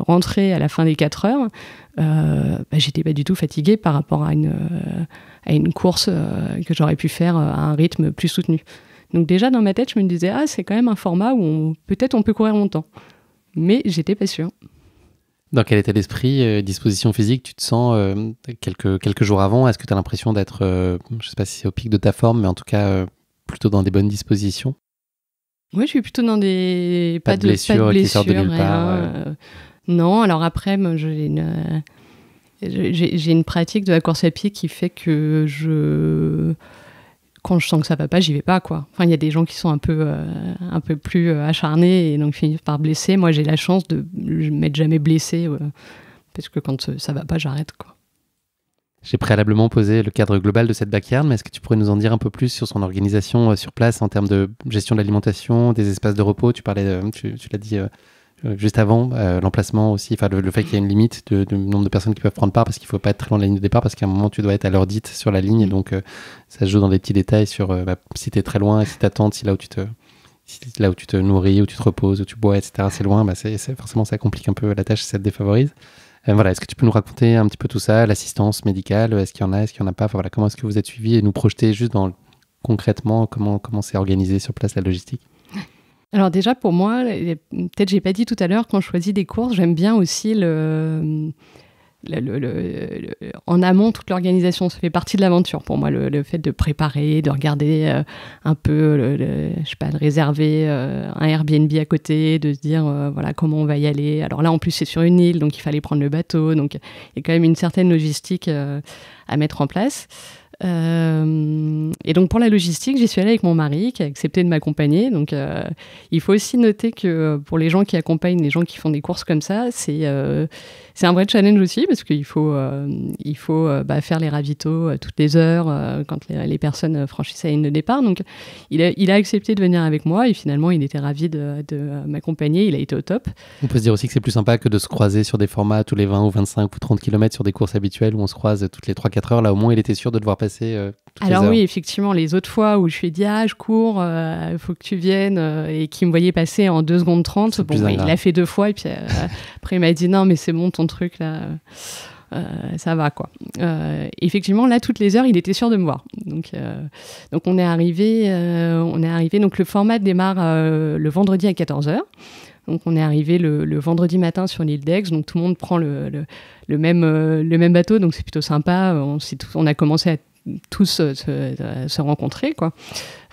rentrée à la fin des quatre heures, bah, j'étais pas du tout fatiguée par rapport à à une course que j'aurais pu faire à un rythme plus soutenu. Donc déjà dans ma tête, je me disais ah c'est quand même un format où peut-être on peut courir longtemps, mais j'étais pas sûre. Dans quel état d'esprit, euh, disposition physique, tu te sens euh, quelques, jours avant Est-ce que tu as l'impression d'être, euh, je sais pas si au pic de ta forme, mais en tout cas plutôt dans des bonnes dispositions Oui, je suis plutôt dans des... Pas, de, blessures blessure, de nulle part. Non, alors après, j'ai une pratique de la course à pied qui fait que je quand je sens que ça va pas, j'y vais pas quoi. Enfin, il y a des gens qui sont un peu euh, un peu plus euh, acharnés et donc finissent par blesser. Moi, j'ai la chance de m'être jamais blessé euh, parce que quand ça va pas, j'arrête quoi. J'ai préalablement posé le cadre global de cette backyard, mais est-ce que tu pourrais nous en dire un peu plus sur son organisation sur place en termes de gestion de l'alimentation, des espaces de repos Tu parlais, tu l'as dit euh, juste avant, euh, l'emplacement aussi, enfin le, fait qu'il y ait une limite de, nombre de personnes qui peuvent prendre part parce qu'il ne faut pas être très loin de la ligne de départ parce qu'à un moment tu dois être à l'heure dite sur la ligne et mm. donc euh, ça se joue dans des petits détails sur bah, si tu es très loin, si tu attends, si là où tu te là où tu te nourris, où tu te reposes, où tu bois, etc. C'est loin, bah, c'est, forcément ça complique un peu la tâche, ça te défavorise. voilà, est-ce que tu peux nous raconter un petit peu tout ça, l'assistance médicale, est-ce qu'il y en a, est-ce qu'il n'y en a pas, voilà, comment est-ce que vous êtes suivi et nous projeter juste dans concrètement comment comment c'est organisé sur place la logistique alors déjà, pour moi, peut-être j'ai pas dit tout à l'heure, quand je choisis des courses, j'aime bien aussi le... en amont, toute l'organisation, ça fait partie de l'aventure pour moi. Le, fait de préparer, de regarder euh, un peu, je sais pas, de réserver euh, un Airbnb à côté, de se dire euh, voilà comment on va y aller. Alors là, en plus, c'est sur une île, donc il fallait prendre le bateau, donc il y a quand même une certaine logistique à mettre en place. Euh, et donc pour la logistique, j'y suis allée avec mon mari qui a accepté de m'accompagner. Donc euh, il faut aussi noter que euh, pour les gens qui accompagnent, les gens qui font des courses comme ça, c'est c'est un vrai challenge aussi parce qu'il faut, il faut bah, faire les ravitaux toutes les heures quand les, personnes franchissent la ligne de départ. Donc il a, il a accepté de venir avec moi et finalement il était ravi de, de m'accompagner, il a été au top. On peut se dire aussi que c'est plus sympa que de se croiser sur des formats tous les 20 ou 25 ou 30 km sur des courses habituelles où on se croise toutes les 3-4 heures. Là au moins il était sûr de devoir passer euh, toutes Alors les oui, effectivement, les autres fois où je lui ai dit ah je cours, il euh, faut que tu viennes euh, et qu'il me voyait passer en 2 secondes 30, bon, il l'a fait deux fois et puis après il m'a dit non mais c'est bon ton truc là. ça va quoi. effectivement, là, toutes les heures, il était sûr de me voir. Donc, donc on est arrivé, on est arrivé. Donc le format démarre le vendredi à 14h. Donc on est arrivé le, vendredi matin sur l'île d'Aix, donc tout le monde prend le, même, le même bateau, donc c'est plutôt sympa. On, on a commencé à tous se, rencontrer quoi.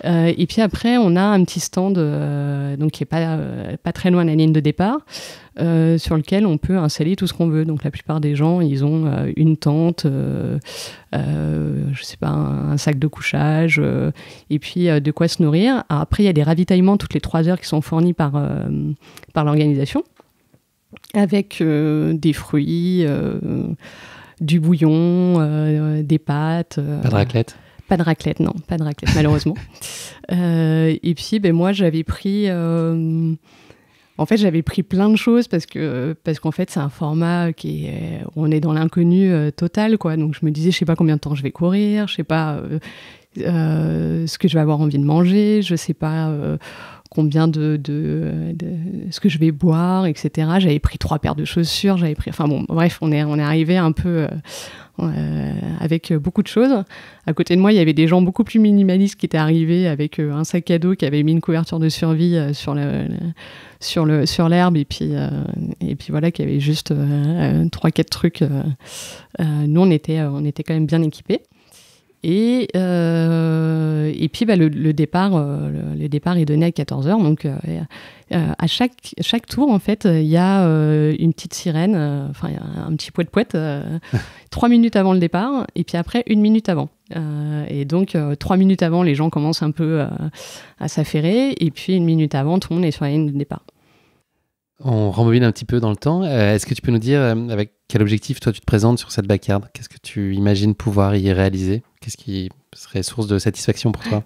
Euh, et puis après, on a un petit stand euh, donc qui est pas euh, pas très loin de la ligne de départ, sur lequel on peut installer tout ce qu'on veut. Donc la plupart des gens, ils ont une tente, je sais pas, un, sac de couchage, et puis de quoi se nourrir. après, il y a des ravitaillements toutes les trois heures qui sont fournis par par l'organisation, avec des fruits du bouillon, euh, euh, des pâtes. Euh, pas de raclette Pas de raclette, non, pas de raclette, malheureusement. (laughs) et puis, ben, moi, j'avais pris. En fait, j'avais pris plein de choses parce que parce qu'en fait, c'est un format qui est on est dans l'inconnu total quoi. Donc je me disais je sais pas combien de temps je vais courir, je ne sais pas ce que je vais avoir envie de manger, je sais pas combien de, de, de, ce que je vais boire, etc. J'avais pris trois paires de chaussures, j'avais pris. Enfin bon, bref, on est, on est arrivé un peu euh, euh, avec beaucoup de choses. À côté de moi, il y avait des gens beaucoup plus minimalistes qui étaient arrivés avec euh, un sac à dos qui avait mis une couverture de survie sur le sur le sur l'herbe et puis et puis voilà qui y avait juste trois quatre trucs nous on était on était quand même bien équipés et, euh, et puis bah, le, départ, euh, le, départ est donné à 14h. Donc euh, à chaque, chaque tour, en fait, il y a une petite sirène, enfin un petit poète-poète, (laughs) trois minutes avant le départ, et puis après une minute avant. et donc, trois minutes avant, les gens commencent un peu à s'affairer. Et puis, une minute avant, tout le monde est sur la ligne de départ. On rembobine un petit peu dans le temps. Euh, est-ce que tu peux nous dire euh, avec quel objectif toi tu te présentes sur cette backyard Qu'est-ce que tu imagines pouvoir y réaliser Qu'est-ce qui serait source de satisfaction pour toi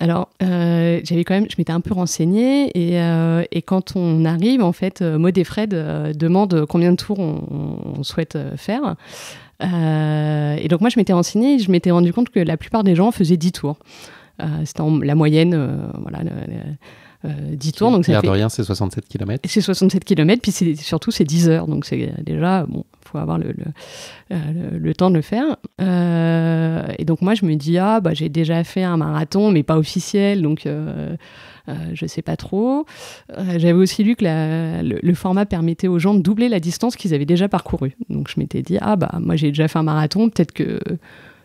Alors, euh, j'avais quand même, je m'étais un peu renseignée et, quand on arrive, en fait, Maud et Fred demandent combien de tours on, souhaite faire. et donc moi, je m'étais renseignée et je m'étais rendu compte que la plupart des gens faisaient 10 tours. C'était la moyenne, voilà. 10 euh, tours. Donc fait... de rien, c'est 67 km. C'est 67 km, puis surtout c'est 10 heures. Donc c'est déjà, bon, il faut avoir euh, le, le, temps de le faire. Euh, et donc moi, je me dis, ah, bah, j'ai déjà fait un marathon, mais pas officiel, donc euh, je sais pas trop. j'avais aussi lu que le, format permettait aux gens de doubler la distance qu'ils avaient déjà parcourue. Donc je m'étais dit, ah, bah, moi j'ai déjà fait un marathon, peut-être que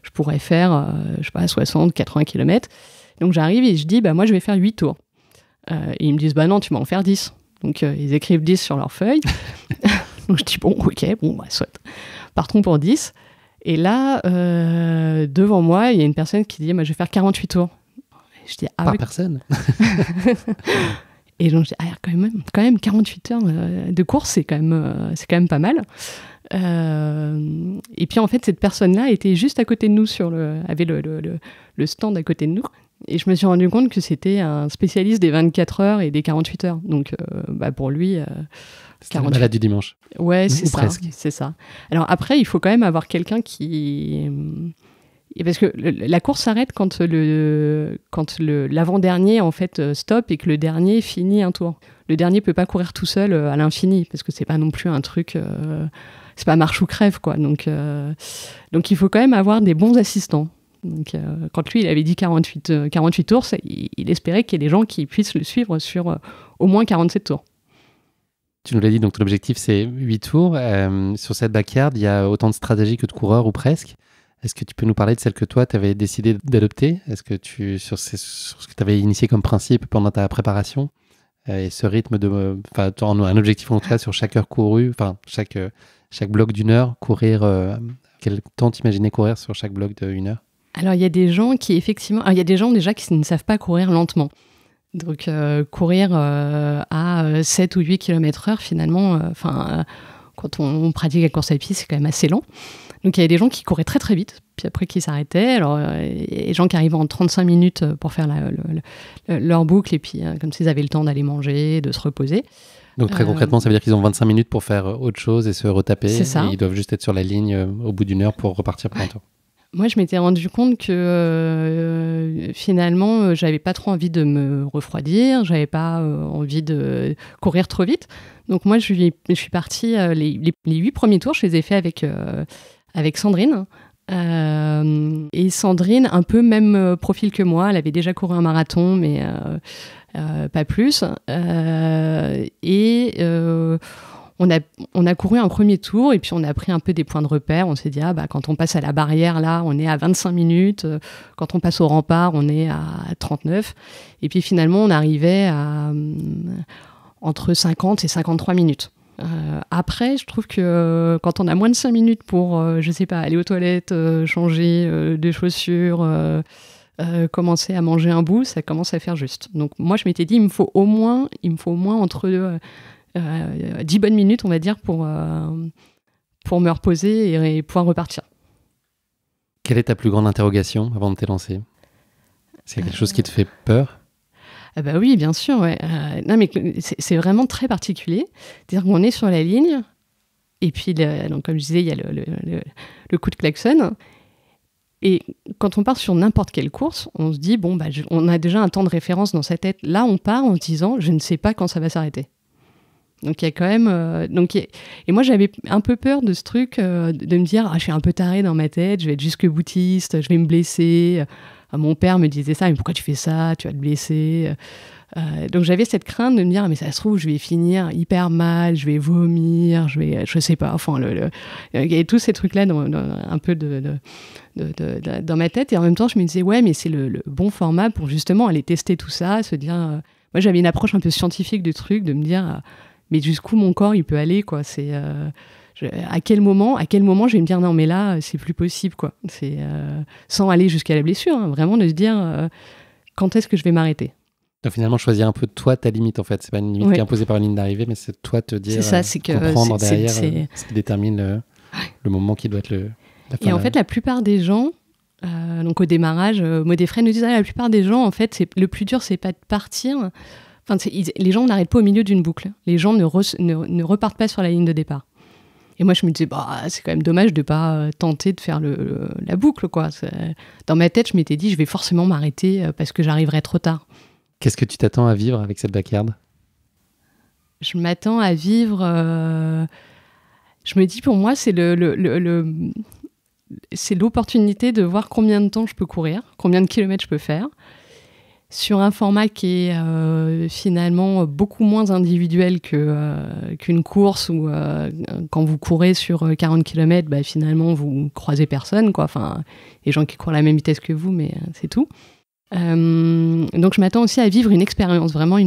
je pourrais faire, je sais pas, 60, 80 km. Donc j'arrive et je dis, bah, moi je vais faire 8 tours. Euh, et ils me disent, bah non, tu vas en faire 10. Donc euh, ils écrivent 10 sur leur feuille. (laughs) Donc je dis, bon, ok, bon, bah, soit. Partons pour 10. Et là, euh, devant moi, il y a une personne qui dit, bah, je vais faire 48 tours. je dis, ah, personne (laughs) Et donc je dis, ah, quand même, quand même 48 heures de course, c'est quand, même, c'est quand même pas mal. et puis en fait, cette personne-là était juste à côté de nous, sur le, avait le, le stand à côté de nous. Et je me suis rendu compte que c'était un spécialiste des 24 heures et des 48 heures. Donc, euh, bah pour lui. Euh, c'est 48... la du dimanche. Ouais, c'est ça. C'est ça. Alors après, il faut quand même avoir quelqu'un qui. parce que la course s'arrête quand le quand l'avant-dernier en fait euh, stop et que le dernier finit un tour. Le dernier peut pas courir tout seul à l'infini parce que c'est pas non plus un truc Ce c'est pas marche ou crève quoi. Donc donc il faut quand même avoir des bons assistants. Donc, euh, quand lui, il avait dit 48, 48 tours, il, espérait qu'il y ait des gens qui puissent le suivre sur euh, au moins 47 tours. Tu nous l'as dit, donc ton objectif, c'est 8 tours. Euh, sur cette backyard, il y a autant de stratégies que de coureurs, ou presque. Est-ce que tu peux nous parler de celle que toi, tu avais décidé d'adopter Est-ce que tu, sur, ce que tu avais initié comme principe pendant ta préparation et ce rythme de, enfin, un objectif en tout cas sur chaque heure courue, enfin, chaque, chaque bloc d'une heure, courir, quel temps t'imaginais courir sur chaque bloc d'une heure alors il y a des gens qui effectivement, ah, il y a des gens déjà qui ne savent pas courir lentement. Donc euh, courir euh, à 7 euh, ou 8 km heure finalement, enfin quand on, pratique la course à pied c'est quand même assez lent. Donc il y a des gens qui couraient très très vite, puis après qui s'arrêtaient. Alors des gens qui arrivaient en 35 minutes pour faire leur boucle et puis comme s'ils avaient le temps d'aller manger, de se reposer. Donc très concrètement, ça veut dire qu'ils ont 25 minutes pour faire autre chose et se retaper. Ça. ils doivent juste être sur la ligne au bout d'une heure pour repartir pour un tour. Moi, je m'étais rendu compte que euh, finalement, euh, j'avais pas trop envie de me refroidir, j'avais pas euh, envie de courir trop vite. Donc moi, je, suis partie les, huit premiers tours, je les ai faits avec avec Sandrine. et Sandrine, un peu même profil que moi, elle avait déjà couru un marathon, mais pas plus. et on a, couru un premier tour et puis on a pris un peu des points de repère. On s'est dit, ah, bah, quand on passe à la barrière, là, on est à 25 minutes. Euh, quand on passe au rempart, on est à 39. Et puis finalement, on arrivait à euh, entre 50 et 53 minutes. Euh, après, je trouve que quand on a moins de 5 minutes pour, je sais pas, aller aux toilettes, changer des chaussures, commencer à manger un bout, ça commence à faire juste. Donc moi, je m'étais dit, il faut au moins, il me faut au moins entre 10 euh, bonnes minutes, on va dire, pour, euh, pour me reposer et, pouvoir repartir. Quelle est ta plus grande interrogation avant de t'élancer C'est quelque chose qui te fait peur euh, bah oui, bien sûr. non, mais c'est vraiment très particulier. cest dire qu'on est sur la ligne, et puis, donc, comme je disais, il y a le, coup de klaxon. Et quand on part sur n'importe quelle course, on se dit, bon, bah, on a déjà un temps de référence dans sa tête. Là, on part en se disant, je ne sais pas quand ça va s'arrêter. Donc il y a quand même. Euh, donc Et moi j'avais un peu peur de ce truc, euh, de me dire ah, je suis un peu taré dans ma tête, je vais être jusque boutiste, je vais me blesser. Euh, mon père me disait ça, mais pourquoi tu fais ça Tu vas te blesser. donc j'avais cette crainte de me dire ah, mais ça se trouve je vais finir hyper mal, je vais vomir, je vais sais pas. Enfin le, il y avait tous ces trucs là dans, un peu de, dans ma tête. Et en même temps, je me disais, ouais, mais c'est le, bon format pour justement aller tester tout ça, se dire. moi, j'avais une approche un peu scientifique du truc, de me dire, mais jusqu'où mon corps il peut aller quoi c'est euh, à quel moment à quel moment je vais me dire non mais là c'est plus possible quoi c'est euh, sans aller jusqu'à la blessure hein. vraiment de se dire euh, quand est-ce que je vais m'arrêter finalement choisir un peu toi ta limite en fait c'est pas une limite qui est imposée par une ligne d'arrivée mais c'est toi te dire ça que comprendre derrière C'est ce qui détermine le, moment qui doit être le et en fait la plupart des gens donc au démarrage, frein, nous disent, ah, la plupart des gens en fait c'est le plus dur c'est pas de partir les gens n'arrêtent pas au milieu d'une boucle. Les gens ne, repartent pas sur la ligne de départ. Et moi, je me disais, bah, c'est quand même dommage de pas euh, tenter de faire la boucle, quoi. Dans ma tête, je m'étais dit, je vais forcément m'arrêter euh, parce que j'arriverai trop tard. Qu'est-ce que tu t'attends à vivre avec cette backyard Je m'attends à vivre. Euh, je me dis, pour moi, c'est c'est l'opportunité de voir combien de temps je peux courir, combien de kilomètres je peux faire, sur un format qui est euh, finalement beaucoup moins individuel euh, qu'une course où euh, quand vous courez sur 40 km, bah, finalement vous croisez personne, quoi. Enfin, les gens qui courent à la même vitesse que vous, mais c'est tout. donc je m'attends aussi à vivre une expérience, vraiment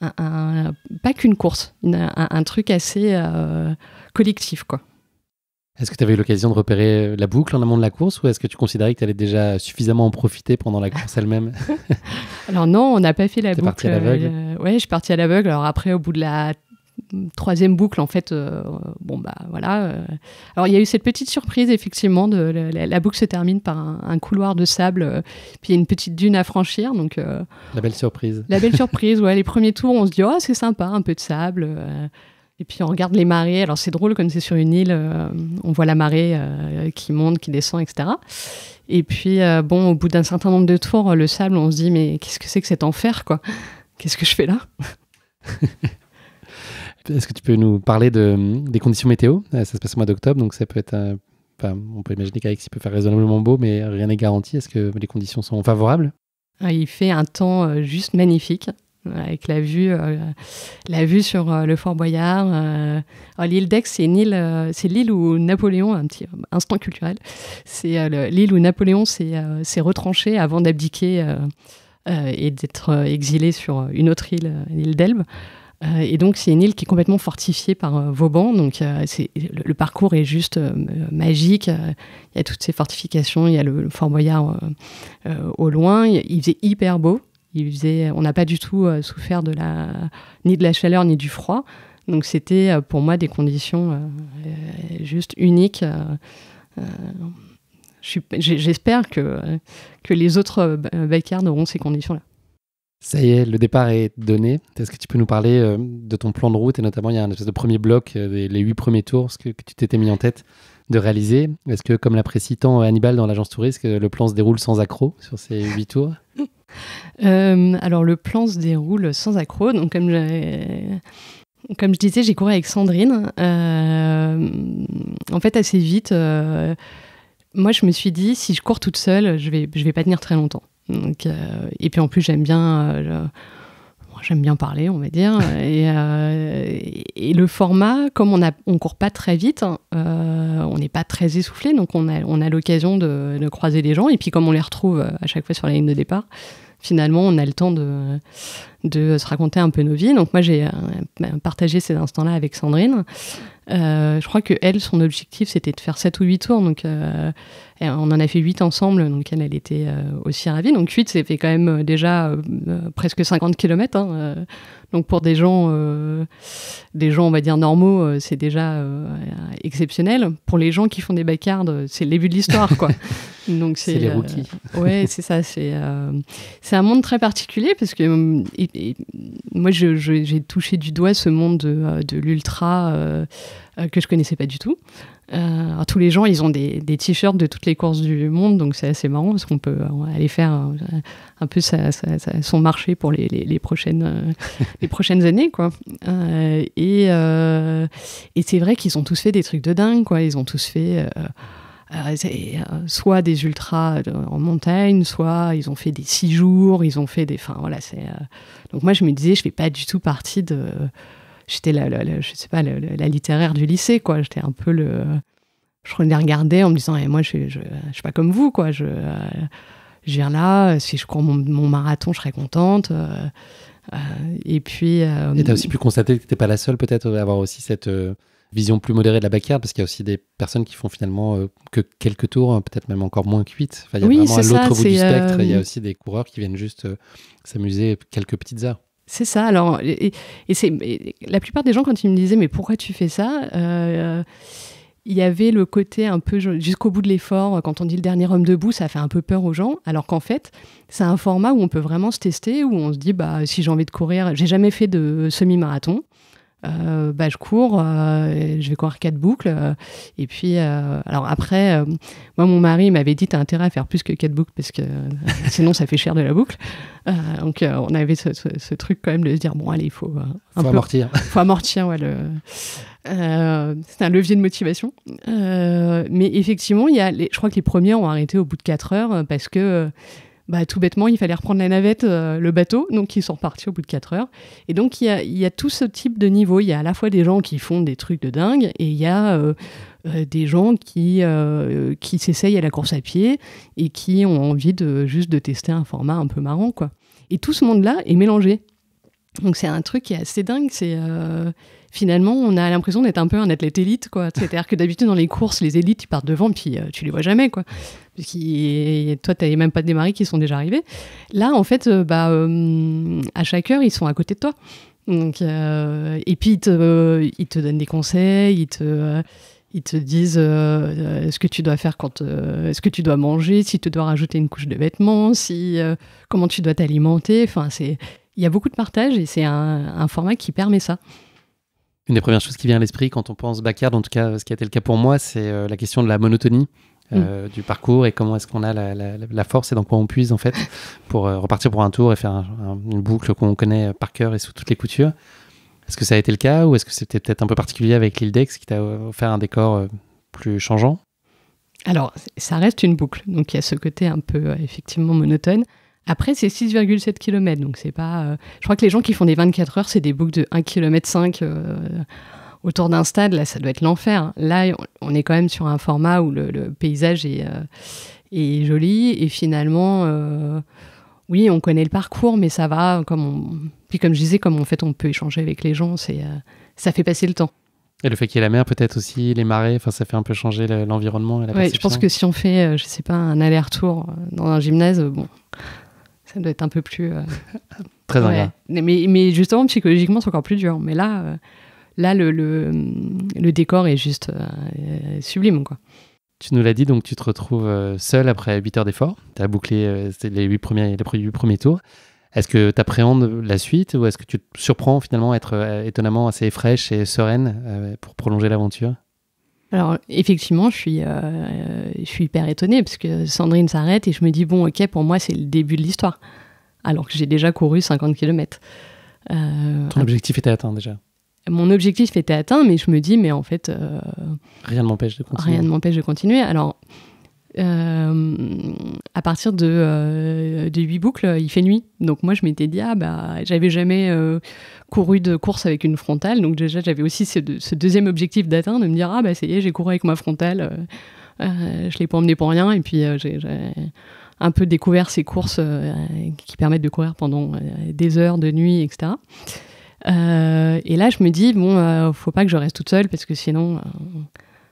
pas qu'une course, un, un, truc assez collectif, quoi. Est-ce que tu avais eu l'occasion de repérer euh, la boucle en amont de la course ou est-ce que tu considérais que tu allais déjà suffisamment en profiter pendant la course elle-même (laughs) (laughs) Alors non, on n'a pas fait la boucle. parti à l'aveugle euh, Ouais, je suis partie à l'aveugle. Alors après, au bout de la troisième boucle, en fait, euh, bon, bah voilà. Alors, il y a eu cette petite surprise, effectivement, de, la, boucle se termine par un, couloir de sable, puis une petite dune à franchir. Donc, la belle surprise. La belle (laughs) surprise, ouais. Les premiers tours, on se dit, oh, c'est sympa, un peu de sable. Et puis on regarde les marées. Alors c'est drôle comme c'est sur une île, euh, on voit la marée euh, qui monte, qui descend, etc. Et puis euh, bon, au bout d'un certain nombre de tours, le sable, on se dit mais qu'est-ce que c'est que cet enfer quoi Qu'est-ce que je fais là (laughs) Est-ce que tu peux nous parler de, des conditions météo ah, Ça se passe au mois d'octobre, donc ça peut être enfin, on peut imaginer qu'Alexis peut faire raisonnablement beau, mais rien n'est garanti. Est-ce que les conditions sont favorables ah, Il fait un temps juste magnifique avec la vue, euh, la vue sur euh, le Fort Boyard. Euh, l'île d'Aix, c'est l'île, c'est où Napoléon, un petit instant culturel, c'est l'île où Napoléon s'est retranché avant d'abdiquer et d'être exilé sur une autre île, l'île d'Elbe. et donc, c'est une île qui est complètement fortifiée par Vauban. Donc, le, parcours est juste magique. Il y a toutes ces fortifications, il y a le, Fort Boyard au loin. Il, il, faisait hyper beau on n'a pas du tout euh, souffert de la, ni de la chaleur ni du froid. Donc c'était euh, pour moi des conditions euh, juste uniques. J'espère que, que les autres backyards auront ces conditions-là. Ça y est, le départ est donné. Est-ce que tu peux nous parler de ton plan de route et notamment il y a un espèce de premier bloc, les huit premiers tours, ce que, tu t'étais mis en tête de réaliser Est-ce que, comme l'apprécie tant Hannibal dans l'agence touriste, le plan se déroule sans accroc sur ces huit tours (laughs) Euh, alors le plan se déroule sans accroc, donc comme comme je disais, j'ai couru avec Sandrine. Euh, en fait, assez vite, euh, moi, je me suis dit, si je cours toute seule, je vais, je vais pas tenir très longtemps. et puis en plus, j'aime bien j'aime bien parler, on va dire. (laughs) Euh, et, le format, comme on ne on court pas très vite, hein, euh, on n'est pas très essoufflé, donc on a, l'occasion de, croiser les gens. Et puis comme on les retrouve euh, à chaque fois sur la ligne de départ, finalement on a le temps de, de se raconter un peu nos vies. Donc moi, j'ai euh, partagé ces instants-là avec Sandrine. Euh, je crois que elle, son objectif, c'était de faire 7 ou 8 tours. Donc euh, on en a fait 8 ensemble, donc elle, elle était aussi ravie. Donc 8, c'est fait quand même déjà presque 50 km. Hein, donc pour des gens, des gens, on va dire normaux, c'est déjà exceptionnel. Pour les gens qui font des backyards, c'est le début de l'histoire, quoi. (laughs) donc c'est les rookies. ouais, c'est ça. C'est c'est un monde très particulier parce que hum, et, moi, j'ai touché du doigt ce monde euh, de, l'ultra euh, euh, que je connaissais pas du tout. tous les gens, ils ont des, t-shirts de toutes les courses du monde, donc c'est assez marrant parce qu'on peut aller faire un, peu son marché pour les, prochaines, les prochaines (laughs) années. Quoi. et, et c'est vrai qu'ils ont tous fait des trucs de dingue. Quoi. Ils ont tous fait euh, euh, soit des ultras euh, en montagne, soit ils ont fait des six jours, ils ont fait des. Enfin, voilà, c'est. Donc, moi, je me disais, je ne fais pas du tout partie de. J'étais la, je sais pas, la, littéraire du lycée, quoi. J'étais un peu le je les regardais en me disant, eh, moi, je ne suis pas comme vous, quoi. Je, viens là, si je cours mon, marathon, je serais contente. et puis. et tu as aussi pu constater que tu n'étais pas la seule, peut-être, d'avoir aussi cette, vision plus modérée de la backyard, parce qu'il y a aussi des personnes qui font finalement euh, que quelques tours, hein, peut-être même encore moins que il y a vraiment l'autre bout du euh, spectre, il y a aussi des coureurs qui viennent juste euh, s'amuser quelques petites heures. C'est ça. Alors, et, c'est la plupart des gens quand ils me disaient mais pourquoi tu fais ça Il y avait le côté un peu jusqu'au bout de l'effort. Quand on dit le dernier homme debout, ça fait un peu peur aux gens. Alors qu'en fait, c'est un format où on peut vraiment se tester, où on se dit bah si j'ai envie de courir, j'ai jamais fait de semi-marathon. Euh, bah, je cours, euh, je vais courir quatre boucles. Euh, et puis, alors après, moi, mon mari m'avait dit T'as intérêt à faire plus que quatre boucles parce que sinon, ça fait cher de la boucle. donc, on avait ce, truc quand même de se dire Bon, allez, il faut. faut amortir. (laughs) faut amortir, ouais. Le... c'est un levier de motivation. mais effectivement, y a je crois que les premiers ont arrêté au bout de quatre heures parce que bah, tout bêtement, il fallait reprendre la navette, euh, le bateau, donc ils sont repartis au bout de 4 heures. Et donc il y a, y a tout ce type de niveau, il y a à la fois des gens qui font des trucs de dingue, et il y a euh, euh, des gens qui, qui s'essayent à la course à pied, et qui ont envie de, juste de tester un format un peu marrant. quoi. Et tout ce monde-là est mélangé. Donc c'est un truc qui est assez dingue, c'est finalement, on a l'impression d'être un peu un athlète élite, quoi. (laughs) C'est-à-dire que d'habitude, dans les courses, les élites, ils partent devant, puis euh, tu les vois jamais, quoi. Parce n'avais toi, même pas démarré, qui sont déjà arrivés. Là, en fait, euh, bah, euh, à chaque heure, ils sont à côté de toi. Donc, et puis, ils te, donnent des conseils, ils te disent ce que tu dois faire quand ce que tu dois manger, si tu dois rajouter une couche de vêtements, si comment tu dois t'alimenter. Enfin, c'est il y a beaucoup de partage et c'est un format qui permet ça. Une des premières choses qui vient à l'esprit quand on pense backyard, en tout cas ce qui a été le cas pour moi, c'est euh, la question de la monotonie. Euh, mm. du parcours et comment est-ce qu'on a la, force et dans quoi on puise en fait (laughs) pour euh, repartir pour un tour et faire une boucle qu'on connaît par cœur et sous toutes les coutures. Est-ce que ça a été le cas ou est-ce que c'était peut-être un peu particulier avec l'île qui t'a offert un décor plus changeant Alors, ça reste une boucle, donc il y a ce côté un peu effectivement monotone. Après, c'est 6,7 km, donc c'est pas. Euh, je crois que les gens qui font des 24 heures, c'est des boucles de 1,5 km 5 autour d'un stade. Là, ça doit être l'enfer. Là, on est quand même sur un format où le, paysage euh, est, joli et finalement, euh, oui, on connaît le parcours, mais ça va. Comme Puis comme je disais, comme en fait, on peut échanger avec les gens, c'est ça fait passer le temps. Et le fait qu'il y ait la mer, peut-être aussi, les marées, ça fait un peu changer l'environnement et je pense que si on fait, je sais pas, un aller-retour dans un gymnase, bon, ça doit être un peu plus. Euh, (laughs) Très ouais. mais, justement, psychologiquement, c'est encore plus dur. Mais là, euh, là le, le, décor est juste euh, sublime. quoi. Tu nous l'as dit, donc tu te retrouves seul après 8 heures d'effort. Tu as bouclé les huit premiers, les 8 premiers tours. Est-ce que tu appréhendes la suite ou est-ce que tu te surprends finalement à être étonnamment assez fraîche et sereine pour prolonger l'aventure alors effectivement, je suis, euh, je suis hyper étonnée parce que Sandrine s'arrête et je me dis, bon ok, pour moi c'est le début de l'histoire, alors que j'ai déjà couru 50 km. Euh, Ton objectif était atteint déjà Mon objectif était atteint, mais je me dis, mais en fait... Euh, rien ne m'empêche de continuer. Rien ne m'empêche de continuer. Alors euh, à partir de, euh, huit 8 boucles, il fait nuit. Donc moi, je m'étais dit, ah bah, j'avais jamais euh, couru de course avec une frontale. Donc déjà, j'avais aussi ce, ce, deuxième objectif d'atteindre, de me dire, ah bah, ça y est, j'ai couru avec ma frontale. je l'ai pas emmené pour rien. Et puis, j'ai un peu découvert ces courses qui permettent de courir pendant des heures de nuit, etc. et là, je me dis, bon, faut pas que je reste toute seule parce que sinon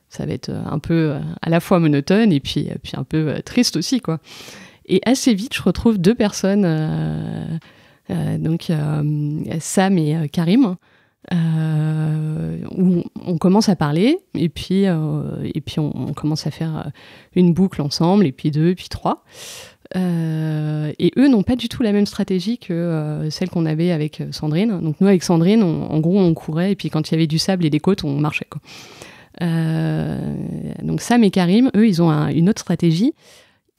ça va être euh, un peu euh, à la fois monotone et puis, euh, puis un peu triste aussi, quoi. Et assez vite, je retrouve deux personnes, donc Sam et Karim, où on commence à parler et puis, et puis on, commence à faire une boucle ensemble, et puis deux, et puis trois. et eux n'ont pas du tout la même stratégie que celle qu'on avait avec Sandrine. Donc nous, avec Sandrine, en gros, on courait, et puis quand il y avait du sable et des côtes, on marchait. Euh, donc Sam et Karim, eux, ils ont une autre stratégie.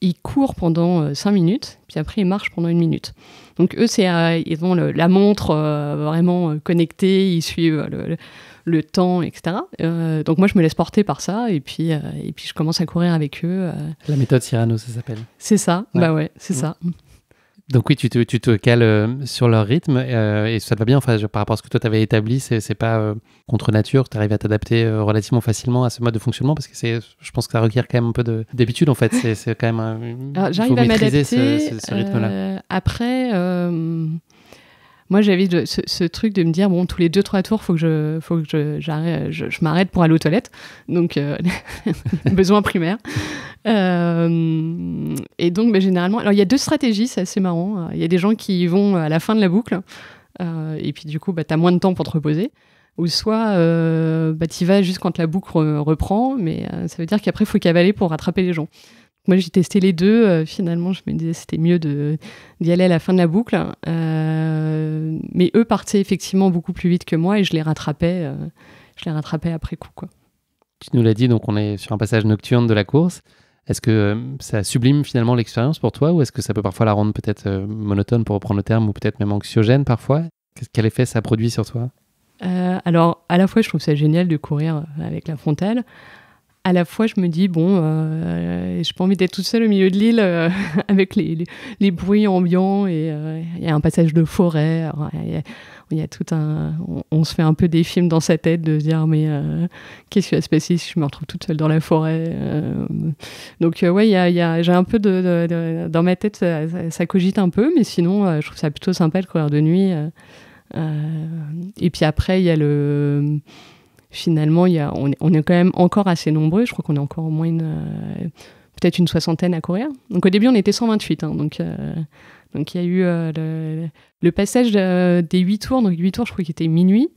Ils courent pendant 5 euh, minutes, puis après ils marchent pendant une minute. Donc eux, c'est, euh, ils ont la montre vraiment connectée, ils suivent le, temps, etc. donc moi, je me laisse porter par ça et puis, et puis je commence à courir avec eux. La méthode Cyrano, ça s'appelle. C'est ça, bah ouais, c'est ça. Donc oui, tu te, tu te cales euh, sur leur rythme euh, et ça te va bien. Enfin, par rapport à ce que toi t'avais établi, c'est, pas euh, contre nature. Tu arrives à t'adapter relativement facilement à ce mode de fonctionnement parce que c'est, je pense que ça requiert quand même un peu d'habitude en fait. C'est, quand même. Un, j'arrive ce, ce rythme-là. après, moi j'avais ce, ce, truc de me dire bon tous les deux trois tours faut que je faut que je j'arrête je, m'arrête pour aller aux toilettes donc euh, (laughs) besoin primaire euh, et donc ben, généralement alors il y a deux stratégies c'est assez marrant il y a des gens qui vont à la fin de la boucle euh, et puis du coup bah ben, as moins de temps pour te reposer ou soit bah ben, y vas juste quand la boucle reprend mais ça veut dire qu'après il faut cavaler pour rattraper les gens moi, j'ai testé les deux. Euh, finalement, je me disais c'était mieux d'y aller à la fin de la boucle. Euh, mais eux partaient effectivement beaucoup plus vite que moi et je les rattrapais, euh, je les rattrapais après coup. Quoi. Tu nous l'as dit, donc on est sur un passage nocturne de la course. Est-ce que ça sublime finalement l'expérience pour toi ou est-ce que ça peut parfois la rendre peut-être monotone pour reprendre le terme ou peut-être même anxiogène parfois Quel effet ça produit sur toi alors, à la fois, je trouve ça génial de courir avec la frontale à la fois, je me dis, bon, euh, je n'ai pas envie d'être toute seule au milieu de l'île euh, (laughs) avec les, bruits ambiants et euh, il y a un passage de forêt. Il y, a tout un. On, se fait un peu des films dans sa tête de se dire, mais qu'est-ce qui va se passer si je me retrouve toute seule dans la forêt Donc, ouais, j'ai un peu de, Dans ma tête, ça, cogite un peu, mais sinon, je trouve ça plutôt sympa de courir de nuit. et puis après, il y a le finalement, y a, on, est, on, est quand même encore assez nombreux. Je crois qu'on est encore au moins euh, peut-être une soixantaine à courir. Donc au début, on était 128. Hein. donc euh, donc il y a eu euh, le, passage des 8 tours. Donc 8 tours, je crois qu'il était minuit.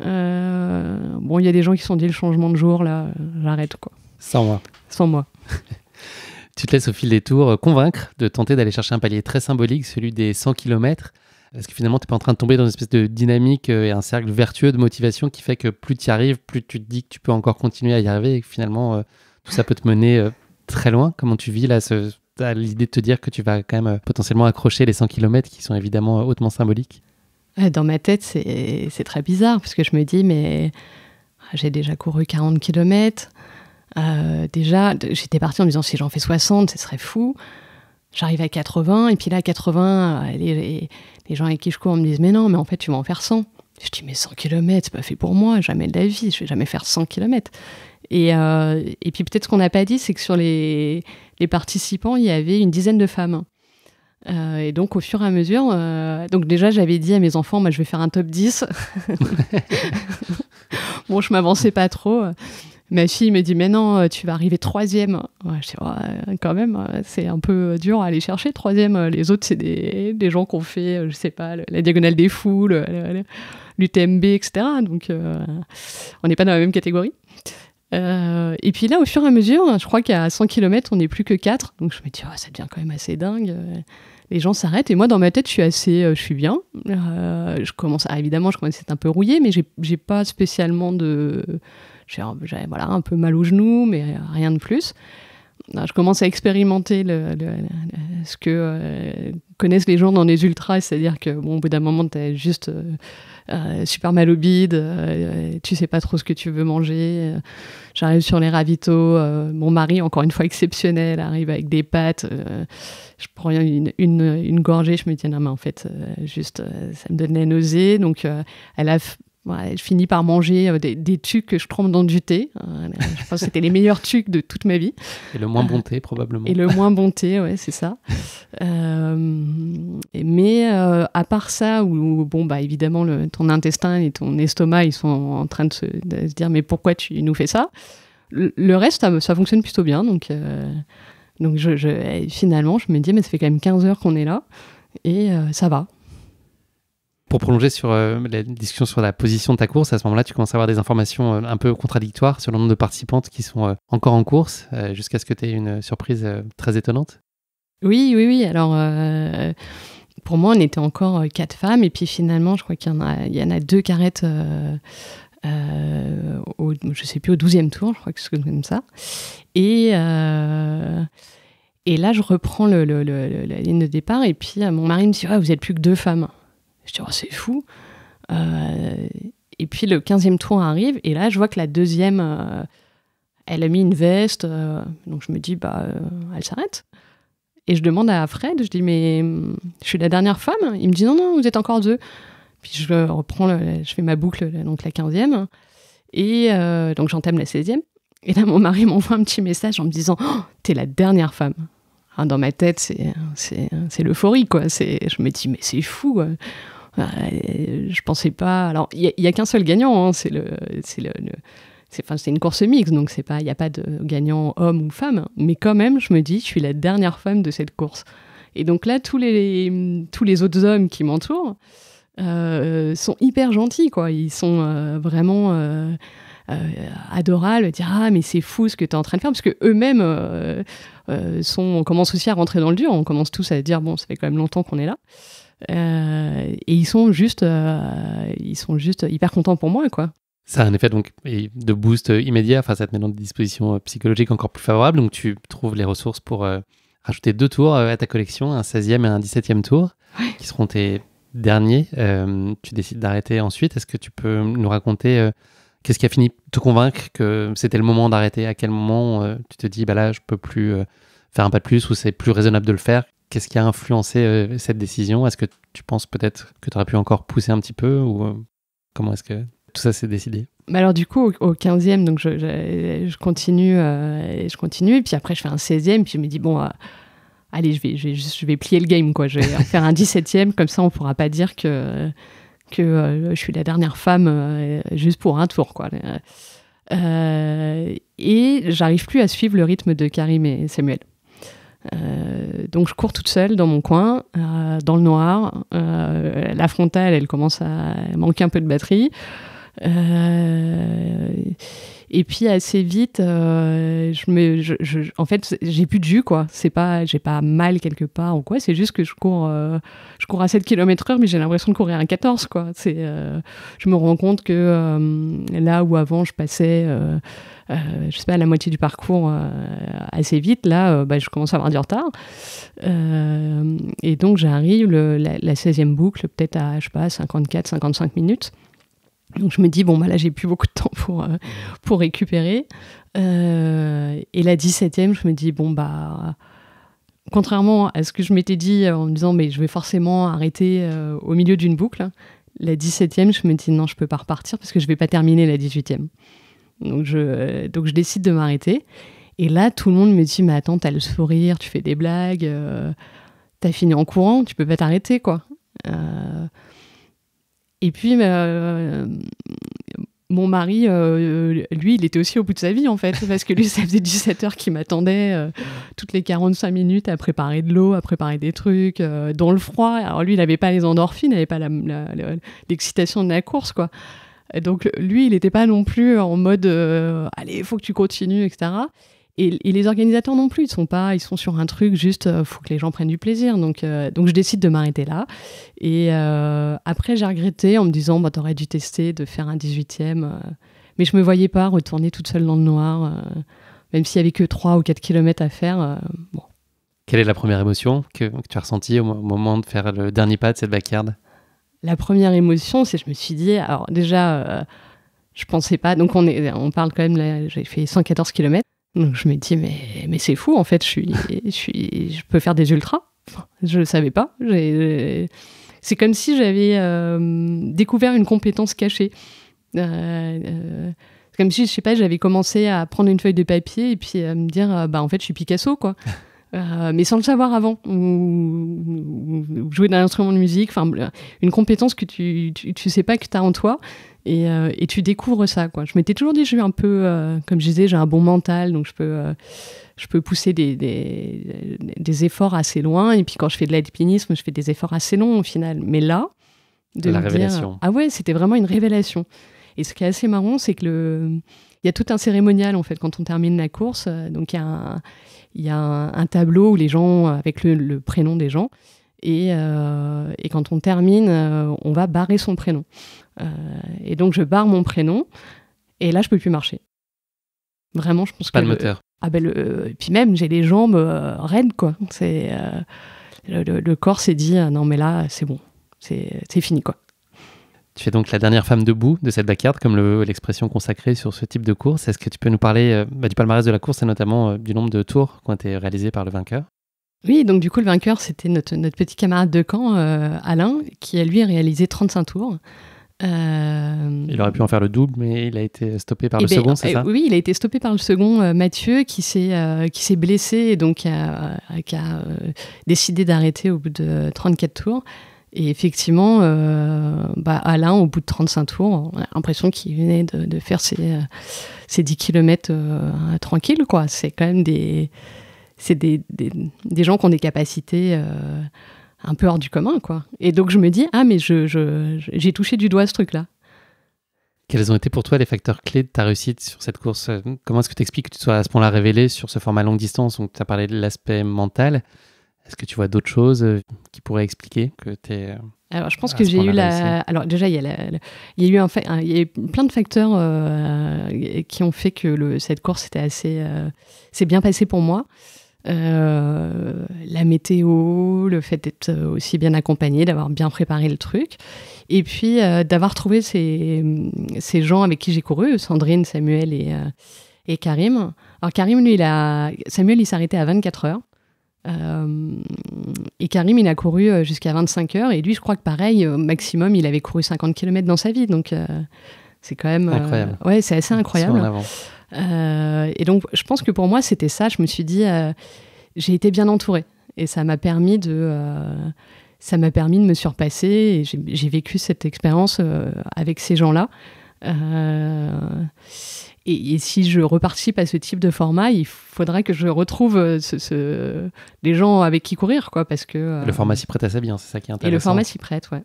bon, il y a des gens qui se sont dit le changement de jour, là, j'arrête quoi. Sans moi. Sans moi. (laughs) tu te laisses au fil des tours convaincre de tenter d'aller chercher un palier très symbolique, celui des 100 km. Est-ce que finalement, tu n'es pas en train de tomber dans une espèce de dynamique euh, et un cercle vertueux de motivation qui fait que plus tu y arrives, plus tu te dis que tu peux encore continuer à y arriver et que finalement, euh, tout ça peut te mener euh, très loin Comment tu vis là l'idée de te dire que tu vas quand même potentiellement accrocher les 100 km qui sont évidemment hautement symboliques Dans ma tête, c'est très bizarre parce que je me dis, mais ah, j'ai déjà couru 40 km. déjà, j'étais partie en me disant, si j'en fais 60, ce serait fou. J'arrive à 80, et puis là, 80, est les gens avec qui je cours me disent Mais non, mais en fait, tu vas en faire 100. Je dis Mais 100 km, c'est pas fait pour moi, jamais de la vie, je vais jamais faire 100 km. Et, euh, et puis peut-être ce qu'on n'a pas dit, c'est que sur les, les, participants, il y avait une dizaine de femmes. Euh, et donc au fur et à mesure, euh, donc déjà j'avais dit à mes enfants, moi je vais faire un top 10. (laughs) bon, je m'avançais pas trop ma fille me dit mais non euh, tu vas arriver troisième je dis quand même euh, c'est un peu euh, dur à aller chercher troisième les autres c'est des, des, gens qu'on fait je sais pas la diagonale des foules l'UTMB etc donc on n'est pas dans la même catégorie et puis là au fur et à mesure je crois qu'à 100 km on n'est plus que 4 donc je me dis oh, ça devient quand même assez dingue les gens s'arrêtent. Et moi, dans ma tête, je suis assez, je suis bien. je commence, à, ah, évidemment, je commence à être un peu rouillé, mais j'ai pas spécialement de, j'avais voilà, un peu mal au genou, mais rien de plus. je commence à expérimenter le, ce que euh, connaissent les gens dans les ultras, c'est-à-dire que bon, au bout d'un moment, tu es juste euh, euh, super mal au bide, tu sais pas trop ce que tu veux manger. J'arrive sur les ravitaux, mon mari, encore une fois exceptionnel, arrive avec des pâtes. je prends une, une, une, gorgée, je me dis non, mais en fait, juste, ça me donne la nausée. Donc, elle a... Je elle par manger euh, des, tucs que je trempe dans du thé. Euh, euh, je pense que c'était les meilleurs tucs de toute ma vie. Et le moins bon thé, probablement. Et le moins bon thé, ouais, c'est ça. (laughs) mais à part ça, où, bon, bah, évidemment, ton intestin et ton estomac, ils sont en train de se, dire Mais pourquoi tu nous fais ça le, reste, ça, ça, fonctionne plutôt bien. Donc, donc je, eh, finalement, je me dis Mais ça fait quand même 15 heures qu'on est là. Et ça va. Pour prolonger sur euh, la discussion sur la position de ta course, à ce moment-là, tu commences à avoir des informations euh, un peu contradictoires sur le nombre de participantes qui sont euh, encore en course, jusqu'à ce que tu aies une surprise très étonnante. Oui, oui, oui. Alors, pour moi, on était encore quatre femmes, et puis finalement, je crois qu'il y, en a deux carrettes. au, je sais plus, au 12e tour, je crois que c'est comme ça. Et, là, je reprends la ligne de départ. Et puis, mon mari me dit ah, Vous n'êtes plus que deux femmes. Je dis, oh, c'est fou. Euh, et puis le 15e tour arrive, et là, je vois que la deuxième, euh, elle a mis une veste. Euh, donc je me dis, bah, elle s'arrête. Et je demande à Fred, je dis, mais hum, je suis la dernière femme Il me dit, non, non, vous êtes encore deux. Puis je reprends, je fais ma boucle, donc la 15e. Et donc j'entame la 16e. Et là, mon mari (laughs) m'envoie un petit message en me disant oh, T'es la dernière femme. Hein, dans ma tête, c'est l'euphorie, quoi. Je me dis Mais c'est fou. Bah, euh, je pensais pas. Alors, il n'y a, qu'un seul gagnant, hein, c'est le. C'est le, c'est une course mixte, donc c'est pas, il n'y a pas de gagnant homme ou femme, mais quand même, je me dis, je suis la dernière femme de cette course. Et donc là, tous les, tous les autres hommes qui m'entourent euh, sont hyper gentils, quoi. Ils sont euh, vraiment euh, adorables, dire ah mais c'est fou ce que tu es en train de faire, parce que eux-mêmes sont, on commence aussi à rentrer dans le dur, on commence tous à dire bon, ça fait quand même longtemps qu'on est là. Euh, et ils sont juste, euh, ils sont juste hyper contents pour moi, quoi. Ça a un effet donc de boost immédiat. Enfin, ça te met dans des dispositions euh, psychologiques encore plus favorables. Donc, tu trouves les ressources pour rajouter deux tours à ta collection, un 16e et un 17e tour, qui seront tes derniers. tu décides d'arrêter ensuite. Est-ce que tu peux nous raconter qu'est-ce qui a fini te convaincre que c'était le moment d'arrêter À quel moment tu te dis, bah là, je peux plus faire un pas de plus ou c'est plus raisonnable de le faire Qu'est-ce qui a influencé euh, cette décision Est-ce que tu penses peut-être que tu aurais pu encore pousser un petit peu ou euh, comment est-ce que tout ça s'est décidé bah alors du coup au, 15e donc je, continue euh, et je continue puis après je fais un 16e puis je me dis bon allez je vais, je vais, je vais plier le game quoi je vais faire un 17e comme ça on pourra pas dire que que je suis la dernière femme juste pour un tour quoi. et j'arrive plus à suivre le rythme de Karim et Samuel. Euh, donc je cours toute seule dans mon coin, euh, dans le noir. Euh, la frontale, elle commence à manquer un peu de batterie. Et puis assez vite, euh, je en fait, j'ai plus de jus, quoi. C'est pas, j'ai pas mal quelque part ou quoi. C'est juste que je cours, euh, je cours à 7 km heure, mais j'ai l'impression de courir à 14, quoi. C'est, euh, je me rends compte que là où avant je passais, je sais pas, à la moitié du parcours assez vite, là, bah, je commence à avoir du retard. et donc j'arrive la, la 16e boucle, peut-être à, je sais pas, 54, 55 minutes. Donc je me dis, bon, bah là, j'ai plus beaucoup de temps pour, euh, pour récupérer. Euh, et la 17e, je me dis, bon, bah, contrairement à ce que je m'étais dit euh, en me disant, mais je vais forcément arrêter au milieu d'une boucle, la 17e, je me dis, non, je peux pas repartir parce que je vais pas terminer la 18e. Donc je, donc je décide de m'arrêter. Et là, tout le monde me dit, mais attends, t'as le sourire, tu fais des blagues, t'as fini en courant, tu peux pas t'arrêter, quoi. Et puis, euh, mon mari, euh, lui, il était aussi au bout de sa vie, en fait, (laughs) parce que lui, ça faisait 17 heures qui m'attendait euh, toutes les 45 minutes à préparer de l'eau, à préparer des trucs, dans le froid. Alors, lui, il n'avait pas les endorphines, il n'avait pas l'excitation de la course, quoi. donc, lui, il n'était pas non plus en mode allez, il faut que tu continues, etc et, les organisateurs non plus, ils sont pas, ils sont sur un truc juste, il euh, faut que les gens prennent du plaisir. Donc, euh, donc je décide de m'arrêter là. Et euh, après, j'ai regretté en me disant, bah, t'aurais dû tester de faire un 18e. mais je me voyais pas retourner toute seule dans le noir, même s'il y avait que 3 ou 4 km à faire. Bon. Quelle est la première émotion que, tu as ressentie au moment de faire le dernier pas de cette backyard La première émotion, c'est je me suis dit, alors déjà, je pensais pas, donc on, est, on parle quand même, j'ai fait 114 km. Donc je me dis, mais, mais c'est fou, en fait, je, suis, je, peux faire des ultras. je ne savais pas. C'est comme si j'avais euh, découvert une compétence cachée. c'est euh, euh, comme si, je sais pas, j'avais commencé à prendre une feuille de papier et puis à me dire, bah en fait, je suis Picasso, quoi. (laughs) mais sans le savoir avant, ou, jouer d'un instrument de musique, une compétence que tu ne tu, sais pas que tu as en toi, euh, et, tu découvres ça. Quoi. Je m'étais toujours dit, je suis un peu, euh, comme je disais, j'ai un bon mental, donc je peux, euh, je peux pousser des, des, efforts assez loin. Et puis quand je fais de l'alpinisme, je fais des efforts assez longs au final. Mais là, de la révélation. ah ouais, c'était vraiment une révélation. Et ce qui est assez marrant, c'est que le, il y a tout un cérémonial en fait quand on termine la course. Donc il y a un, il y a un, tableau où les gens avec le, le prénom des gens. Et, et quand on termine, on va barrer son prénom. Euh, et donc, je barre mon prénom. Et là, je peux plus marcher. Vraiment, je pense que. Pas de moteur. Ah ben euh, Et puis même, j'ai les jambes euh, raides, quoi. C'est. Le, corps s'est dit non mais là c'est bon, c'est fini quoi. Tu es donc la dernière femme debout de cette backyard, comme l'expression consacrée sur ce type de course. Est-ce que tu peux nous parler bah, du palmarès de la course et notamment du nombre de tours qui ont été réalisés par le vainqueur Oui, donc du coup le vainqueur c'était notre, petit camarade de camp, Alain, qui a lui réalisé 35 tours. Euh, il aurait pu en faire le double, mais il a été stoppé par eh le ben, second, c'est euh, ça Oui, il a été stoppé par le second, euh, Mathieu, qui s'est qui s'est blessé et donc qui a, décidé d'arrêter au bout de 34 tours. Et effectivement, bah, Alain, au bout de 35 tours, on a l'impression qu'il venait de, faire ses, ses, 10 km tranquille. quoi. C'est quand même des, des, des, des, gens qui ont des capacités un peu hors du commun, quoi. Et donc je me dis, ah mais j'ai je, j'ai touché du doigt ce truc-là. Quels ont été pour toi les facteurs clés de ta réussite sur cette course euh, Comment est-ce que tu expliques que tu sois à ce point-là révélé sur ce format longue distance Donc, tu as parlé de l'aspect mental Est-ce que tu vois d'autres choses euh, qui pourraient expliquer que tu es... Euh, alors, je pense que j'ai eu la. Alors, déjà, il y, a y eu un plein de facteurs qui ont fait que cette course était assez. C'est bien passé pour moi. Euh, la météo, le fait d'être euh, aussi bien accompagné, d'avoir bien préparé le truc, et puis euh, d'avoir trouvé ces, mm, ces, gens avec qui j'ai couru, Sandrine, Samuel et, et, Karim. Alors Karim, lui, il a... Samuel, il s'arrêtait à 24 heures. et Karim, il a couru jusqu'à 25 heures. Et lui, je crois que pareil, au maximum, il avait couru 50 km dans sa vie. Donc, c'est quand même. Incroyable. ouais, c'est assez incroyable. Euh, et donc, je pense que pour moi, c'était ça. Je me suis dit, euh, j'ai été bien entourée. Et ça m'a permis de. Euh, ça m'a permis de me surpasser et j'ai vécu cette expérience avec ces gens-là. Et, si je reparticipe à ce type de format, il faudrait que je retrouve ce, les gens avec qui courir, quoi, parce que... le format s'y prête assez bien, c'est ça qui est intéressant. Et le format s'y prête, ouais.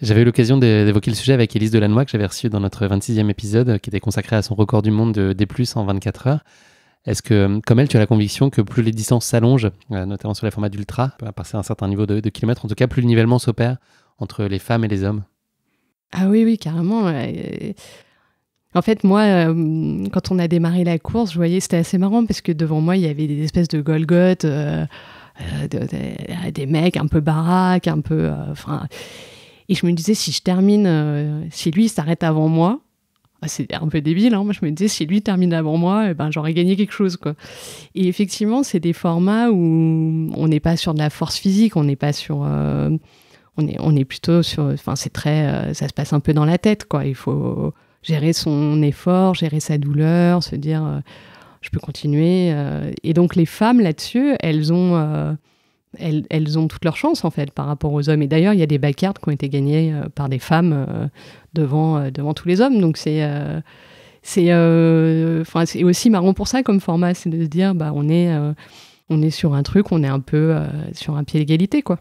J'avais eu l'occasion d'évoquer le sujet avec Élise Delannoy, que j'avais reçue dans notre 26e épisode, euh, qui était consacré à son record du monde de, des plus en 24 heures. Est-ce que, euh, comme elle, tu as la conviction que plus les distances s'allongent, euh, notamment sur les formats d'ultra, à passer un certain niveau de, de kilomètres, en tout cas, plus le nivellement s'opère entre les femmes et les hommes Ah oui, oui, carrément. En fait, moi, quand on a démarré la course, je voyais, c'était assez marrant parce que devant moi, il y avait des espèces de Golgoth, des mecs un peu baraques, un peu. Et je me disais, si je termine, euh, si lui s'arrête avant moi, bah, c'est un peu débile, hein, moi je me disais, si lui termine avant moi, et eh ben, j'aurais gagné quelque chose. Quoi. Et effectivement, c'est des formats où on n'est pas sur de la force physique, on n'est pas sur... Euh, on, est, on est plutôt sur... Enfin, c'est très... Euh, ça se passe un peu dans la tête, quoi. Il faut gérer son effort, gérer sa douleur, se dire, je peux continuer. et donc les femmes là-dessus, elles ont elles, ont toute leur chance, en fait par rapport aux hommes. Et d'ailleurs, il y a des backyards qui ont été gagnés euh, par des femmes euh, devant, euh, devant tous les hommes. Donc c'est c'est enfin aussi marrant pour ça comme format, c'est de se dire bah on est on est sur un truc, on est un peu sur un pied d'égalité quoi.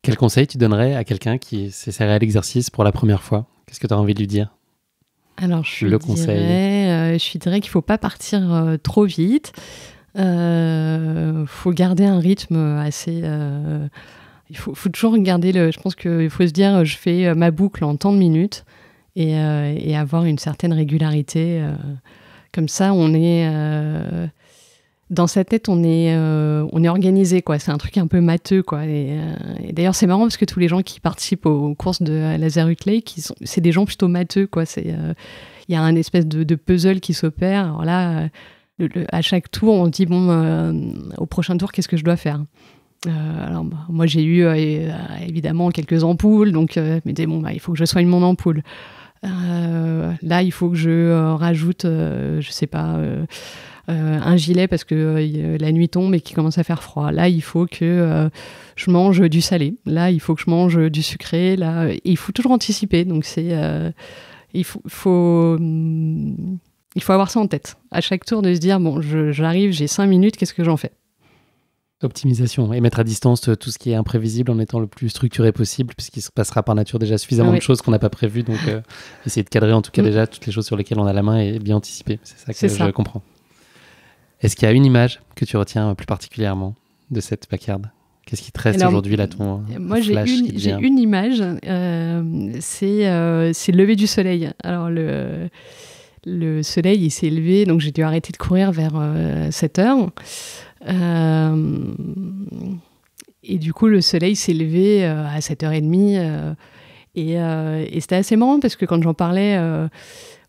Quel conseil tu donnerais à quelqu'un qui s'essaierait à l'exercice pour la première fois Qu'est-ce que tu as envie de lui dire Alors, je le conseil. je lui dirais qu'il ne faut pas partir trop vite, il euh, faut garder un rythme assez. Euh, il faut, toujours garder le. Je pense qu'il faut se dire, je fais euh, ma boucle en tant de minutes et, avoir une certaine régularité. comme ça, on est dans sa tête, on est, on est organisé, quoi. C'est un truc un peu matheux, quoi. Et, d'ailleurs, c'est marrant parce que tous les gens qui participent aux, courses de Lazarus Clay, qui c'est des gens plutôt matheux, quoi. C'est, il y a un espèce de, de puzzle qui s'opère. Alors là, à chaque tour, on dit bon, euh, au prochain tour, qu'est-ce que je dois faire euh, alors bah, moi j'ai eu euh, évidemment quelques ampoules, donc mais bon bah, il faut que je soigne mon ampoule. là il faut que je rajoute, je sais pas, un gilet parce que la nuit tombe et qu'il commence à faire froid. Là il faut que je mange du salé. Là il faut que je mange du sucré. Là il faut toujours anticiper. Donc c'est il faut, faut hmm, il faut avoir ça en tête. À chaque tour, de se dire bon, j'arrive, j'ai cinq minutes, qu'est-ce que j'en fais Optimisation et mettre à distance euh, tout ce qui est imprévisible en étant le plus structuré possible, puisqu'il se passera par nature déjà suffisamment de choses qu'on n'a pas prévues. Donc, euh, (laughs) essayer de cadrer en tout cas mm. déjà toutes les choses sur lesquelles on a la main et bien anticiper. C'est ça que je comprends. Est-ce qu'il y a une image que tu retiens euh, plus particulièrement de cette backyard Qu'est-ce qui te reste aujourd'hui là ton Moi j'ai une, image, c'est le lever du soleil. Alors le le soleil s'est levé, donc j'ai dû arrêter de courir vers 7 euh, heures. Euh, et du coup, le soleil s'est levé euh, à 7h30. et, et c'était assez marrant parce que quand j'en parlais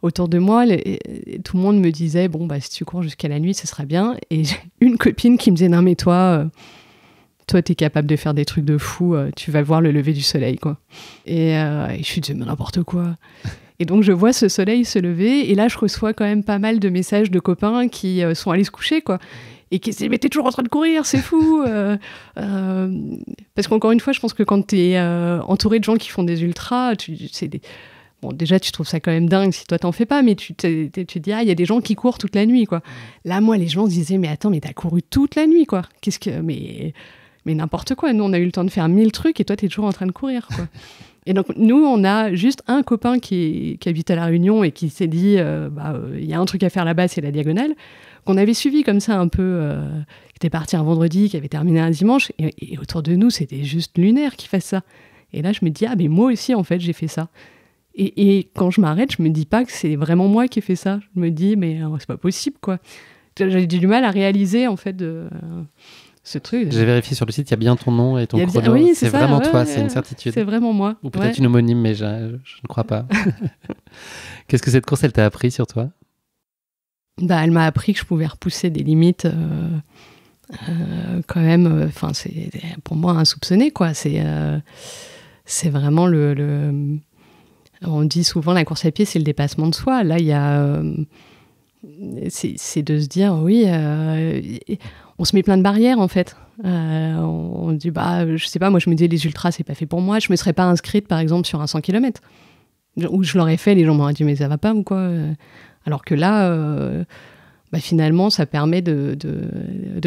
autour de moi, tout le monde me disait Bon, bah, si tu cours jusqu'à la nuit, ce sera bien. Et j'ai (laughs) une copine qui me disait Non, mais toi toi, tu es capable de faire des trucs de fou, tu vas voir le lever du soleil, quoi. Et, je suis disais « mais n'importe quoi. Et donc je vois ce soleil se lever et là je reçois quand même pas mal de messages de copains qui euh, sont allés se coucher quoi. Et qui disent mais t'es toujours en train de courir, c'est fou. Euh, euh, parce qu'encore une fois, je pense que quand t'es entouré de gens qui font des ultras, tu Bon, déjà, tu trouves ça quand même dingue si toi t'en fais pas, mais tu te dis, ah, il y a des gens qui courent toute la nuit, quoi. Là, moi, les gens se disaient, mais attends, mais t'as couru toute la nuit, quoi. Qu'est-ce que. Mais, mais n'importe quoi. Nous, on a eu le temps de faire mille trucs et toi, t'es toujours en train de courir, quoi. (laughs) Et donc, nous, on a juste un copain qui, habite à La Réunion et qui s'est dit euh, bah, euh, il y a un truc à faire là-bas, c'est la diagonale, qu'on avait suivi comme ça un peu, euh, qui était parti un vendredi, qui avait terminé un dimanche. Et, autour de nous, c'était juste lunaire qui fasse ça. Et là, je me dis ah, mais moi aussi, en fait, j'ai fait ça. Et, quand je m'arrête, je me dis pas que c'est vraiment moi qui ai fait ça. Je me dis mais c'est pas possible, quoi. J'ai du mal à réaliser, en fait, de j'ai vérifié sur le site, il y a bien ton nom et ton chrono. c'est vraiment toi, c'est une certitude. C'est vraiment moi. Ou peut-être une homonyme, mais je, ne crois pas. (laughs) Qu'est-ce que cette course, elle t'a appris sur toi bah, Elle m'a appris que je pouvais repousser des limites. Euh, euh, quand même, euh, enfin, c'est pour moi insoupçonné, quoi. C'est c'est vraiment le, le, On dit souvent la course à pied, c'est le dépassement de soi. Là, il y a. c'est de se dire, oui on se met plein de barrières en fait. Euh, on, dit bah je sais pas, moi je me dis les ultras c'est pas fait pour moi, je me serais pas inscrite par exemple sur un 100 km. Ou je l'aurais fait, les gens m'auraient dit mais ça va pas ou quoi. Euh. Alors que là, euh, bah, finalement ça permet de,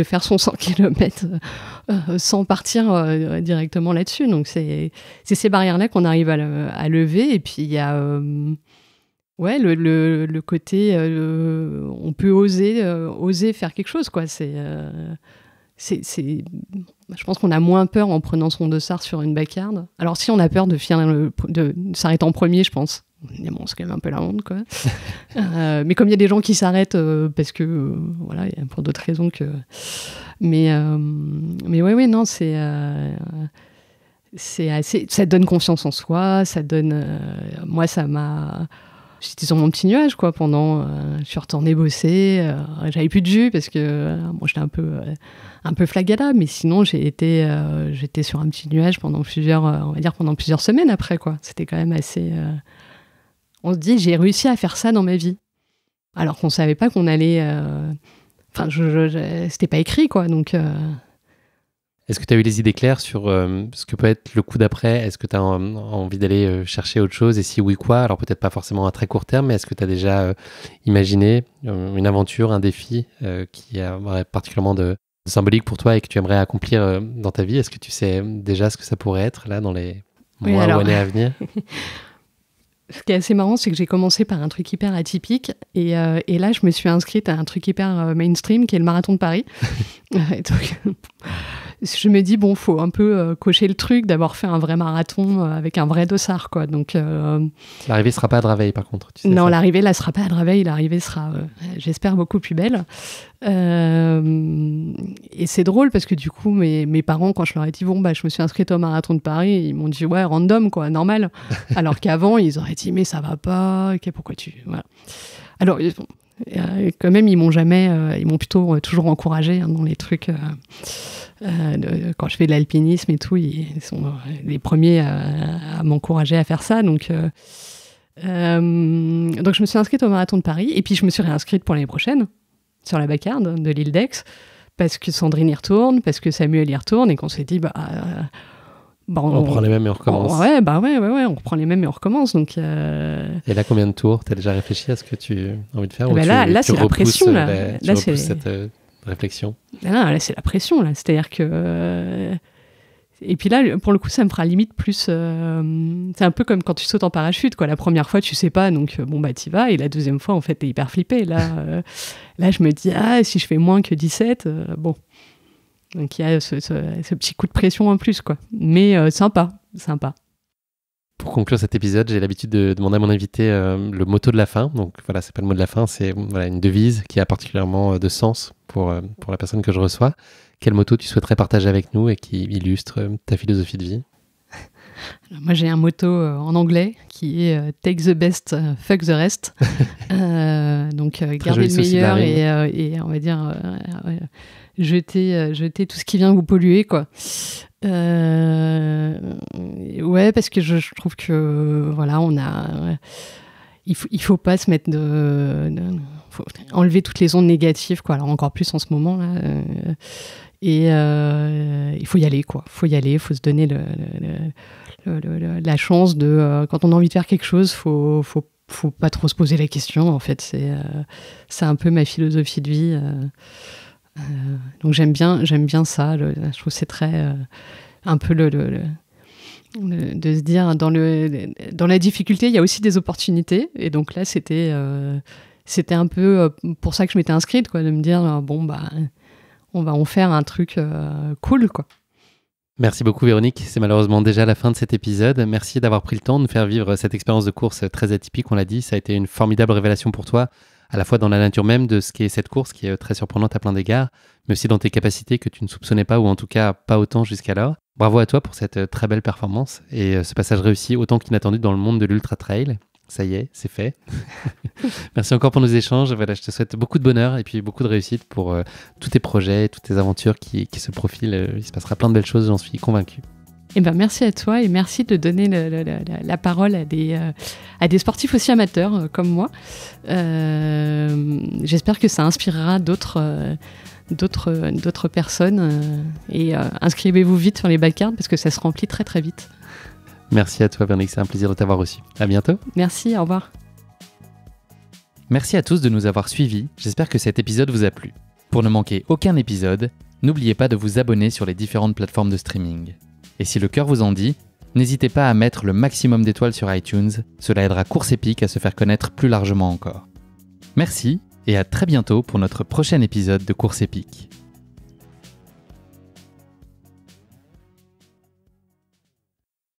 faire son 100 (laughs) km sans partir directement là-dessus. Donc c'est ces barrières là qu'on arrive à, à, lever et puis il y a ouais, le, côté, euh, on peut oser, euh, oser faire quelque chose, quoi. Euh, c'est, c'est, je pense qu'on a moins peur en prenant son dossard sur une backyard. Alors si on a peur de, finir de s'arrêter en premier, je pense. Mais bon, c'est quand même un peu la honte, quoi. (laughs) mais comme il y a des gens qui s'arrêtent parce que, voilà, pour d'autres raisons que. Mais, mais ouais, ouais, non, c'est c'est assez, ça donne confiance en soi, ça donne, moi ça m'a, j'étais sur mon petit nuage quoi pendant. Euh, je suis retournée bosser. Euh, j'avais plus de jus parce que euh, bon, j'étais un peu un peu flagada, mais sinon j'ai j'étais sur un petit nuage pendant plusieurs on va dire pendant plusieurs semaines après quoi. C'était quand même assez. on se dit j'ai réussi à faire ça dans ma vie, alors qu'on savait pas qu'on allait. Enfin, je, c'était pas écrit quoi donc. Est-ce que tu as eu les idées claires sur euh, ce que peut être le coup d'après Est-ce que tu as envie d'aller euh, chercher autre chose Et si oui, quoi Alors peut-être pas forcément à très court terme, mais est-ce que tu as déjà euh, imaginé une aventure, un défi qui a particulièrement de, symbolique pour toi et que tu aimerais accomplir dans ta vie Est-ce que tu sais déjà ce que ça pourrait être là dans les mois ou années à venir (laughs) ce qui est assez marrant, c'est que j'ai commencé par un truc hyper atypique. Et, et, là, je me suis inscrite à un truc hyper mainstream qui est le marathon de Paris. (laughs) donc, je me dis, bon, faut un peu euh, cocher le truc d'avoir fait un vrai marathon euh, avec un vrai dossard, quoi. Donc. Euh, l'arrivée sera pas à Draveil, par contre. non, l'arrivée, là, sera pas à Draveil. L'arrivée sera, j'espère, beaucoup plus belle. et c'est drôle parce que du coup, mes, mes, parents, quand je leur ai dit, bon, bah, je me suis inscrite au marathon de Paris, ils m'ont dit, ouais, random, quoi, normal. (laughs) Alors qu'avant, ils auraient dit, mais ça va pas, pourquoi tu. Alors, quand même, ils m'ont jamais, ils m'ont plutôt toujours encouragé hein, dans les trucs. Euh, quand je fais de l'alpinisme et tout, ils sont euh, les premiers euh, à, m'encourager à faire ça. Donc, donc, je me suis inscrite au marathon de Paris et puis je me suis réinscrite pour l'année prochaine sur la bacarde de l'île d'Aix parce que Sandrine y retourne, parce que Samuel y retourne et qu'on s'est dit, bah. bah on, on, les mêmes et on bah, recommence. ouais, bah ouais, ouais, ouais, on reprend les mêmes et on recommence. Donc, Et là, combien de tours T'as déjà réfléchi à ce que tu as envie de faire bah Là, là c'est la pression. Là, là réflexion ah, Là, c'est la pression, là. C'est-à-dire que. Euh, et puis là, pour le coup, ça me fera limite plus. Euh, c'est un peu comme quand tu sautes en parachute, quoi. La première fois, tu sais pas, donc euh, bon, bah, t'y vas. Et la deuxième fois, en fait, t'es hyper flippé. Là, là, je me dis, ah, si je fais moins que 17, bon. Donc il y a ce, petit coup de pression en plus, quoi. Mais sympa, sympa pour conclure cet épisode, j'ai l'habitude de demander à mon invité euh, le moto de la fin. Donc voilà, c'est pas le mot de la fin, c'est voilà, une devise qui a particulièrement euh, de sens pour, euh, pour la personne que je reçois. Quel moto tu souhaiterais partager avec nous et qui illustre ta philosophie de vie moi, j'ai un motto euh, en anglais qui est euh, Take the best, euh, fuck the rest. (laughs) donc, garder le meilleur et, on va dire jeter, jeter tout ce qui vient vous polluer, quoi. ouais, parce que je, trouve que voilà, on a. il faut, faut pas se mettre de, enlever toutes les ondes négatives, quoi. Alors encore plus en ce moment là, et euh, il faut y aller, quoi. faut y aller, il faut se donner la chance de. Euh, quand on a envie de faire quelque chose, faut, faut, faut pas trop se poser la question, en fait. C'est euh, c'est un peu ma philosophie de vie. donc j'aime bien, j'aime bien ça. je trouve c'est très. un peu le de se dire dans le dans la difficulté il y a aussi des opportunités et donc là c'était c'était un peu pour ça que je m'étais inscrite quoi de me dire bon bah on va en faire un truc euh, cool, quoi. Merci beaucoup Véronique, c'est malheureusement déjà la fin de cet épisode. Merci d'avoir pris le temps de faire vivre cette expérience de course très atypique, on l'a dit, ça a été une formidable révélation pour toi, à la fois dans la nature même de ce qu'est cette course qui est très surprenante à plein d'égards, mais aussi dans tes capacités que tu ne soupçonnais pas ou en tout cas pas autant jusqu'alors. Bravo à toi pour cette euh, très belle performance et euh, ce passage réussi autant qu'inattendu dans le monde de l'ultra trail ça y est, c'est fait. (laughs) Merci encore pour nos échanges. Voilà, je te souhaite beaucoup de bonheur et puis beaucoup de réussite pour euh, tous tes projets, toutes tes aventures qui, se profilent. Euh, il se passera plein de belles choses, j'en suis convaincu. Eh ben, merci à toi et merci de donner la, parole à des, euh, à des sportifs aussi amateurs comme moi. J'espère que ça inspirera d'autres d'autres personnes et inscrivez-vous vite sur les backyards parce que ça se remplit très très vite. Merci à toi, Véronique. C'est un plaisir de t'avoir reçu. À bientôt. Merci. Au revoir. Merci à tous de nous avoir suivis. J'espère que cet épisode vous a plu. Pour ne manquer aucun épisode, n'oubliez pas de vous abonner sur les différentes plateformes de streaming. Et si le cœur vous en dit, n'hésitez pas à mettre le maximum d'étoiles sur iTunes, cela aidera Course Épique à se faire connaître plus largement encore. Merci et à très bientôt pour notre prochain épisode de Course Épique.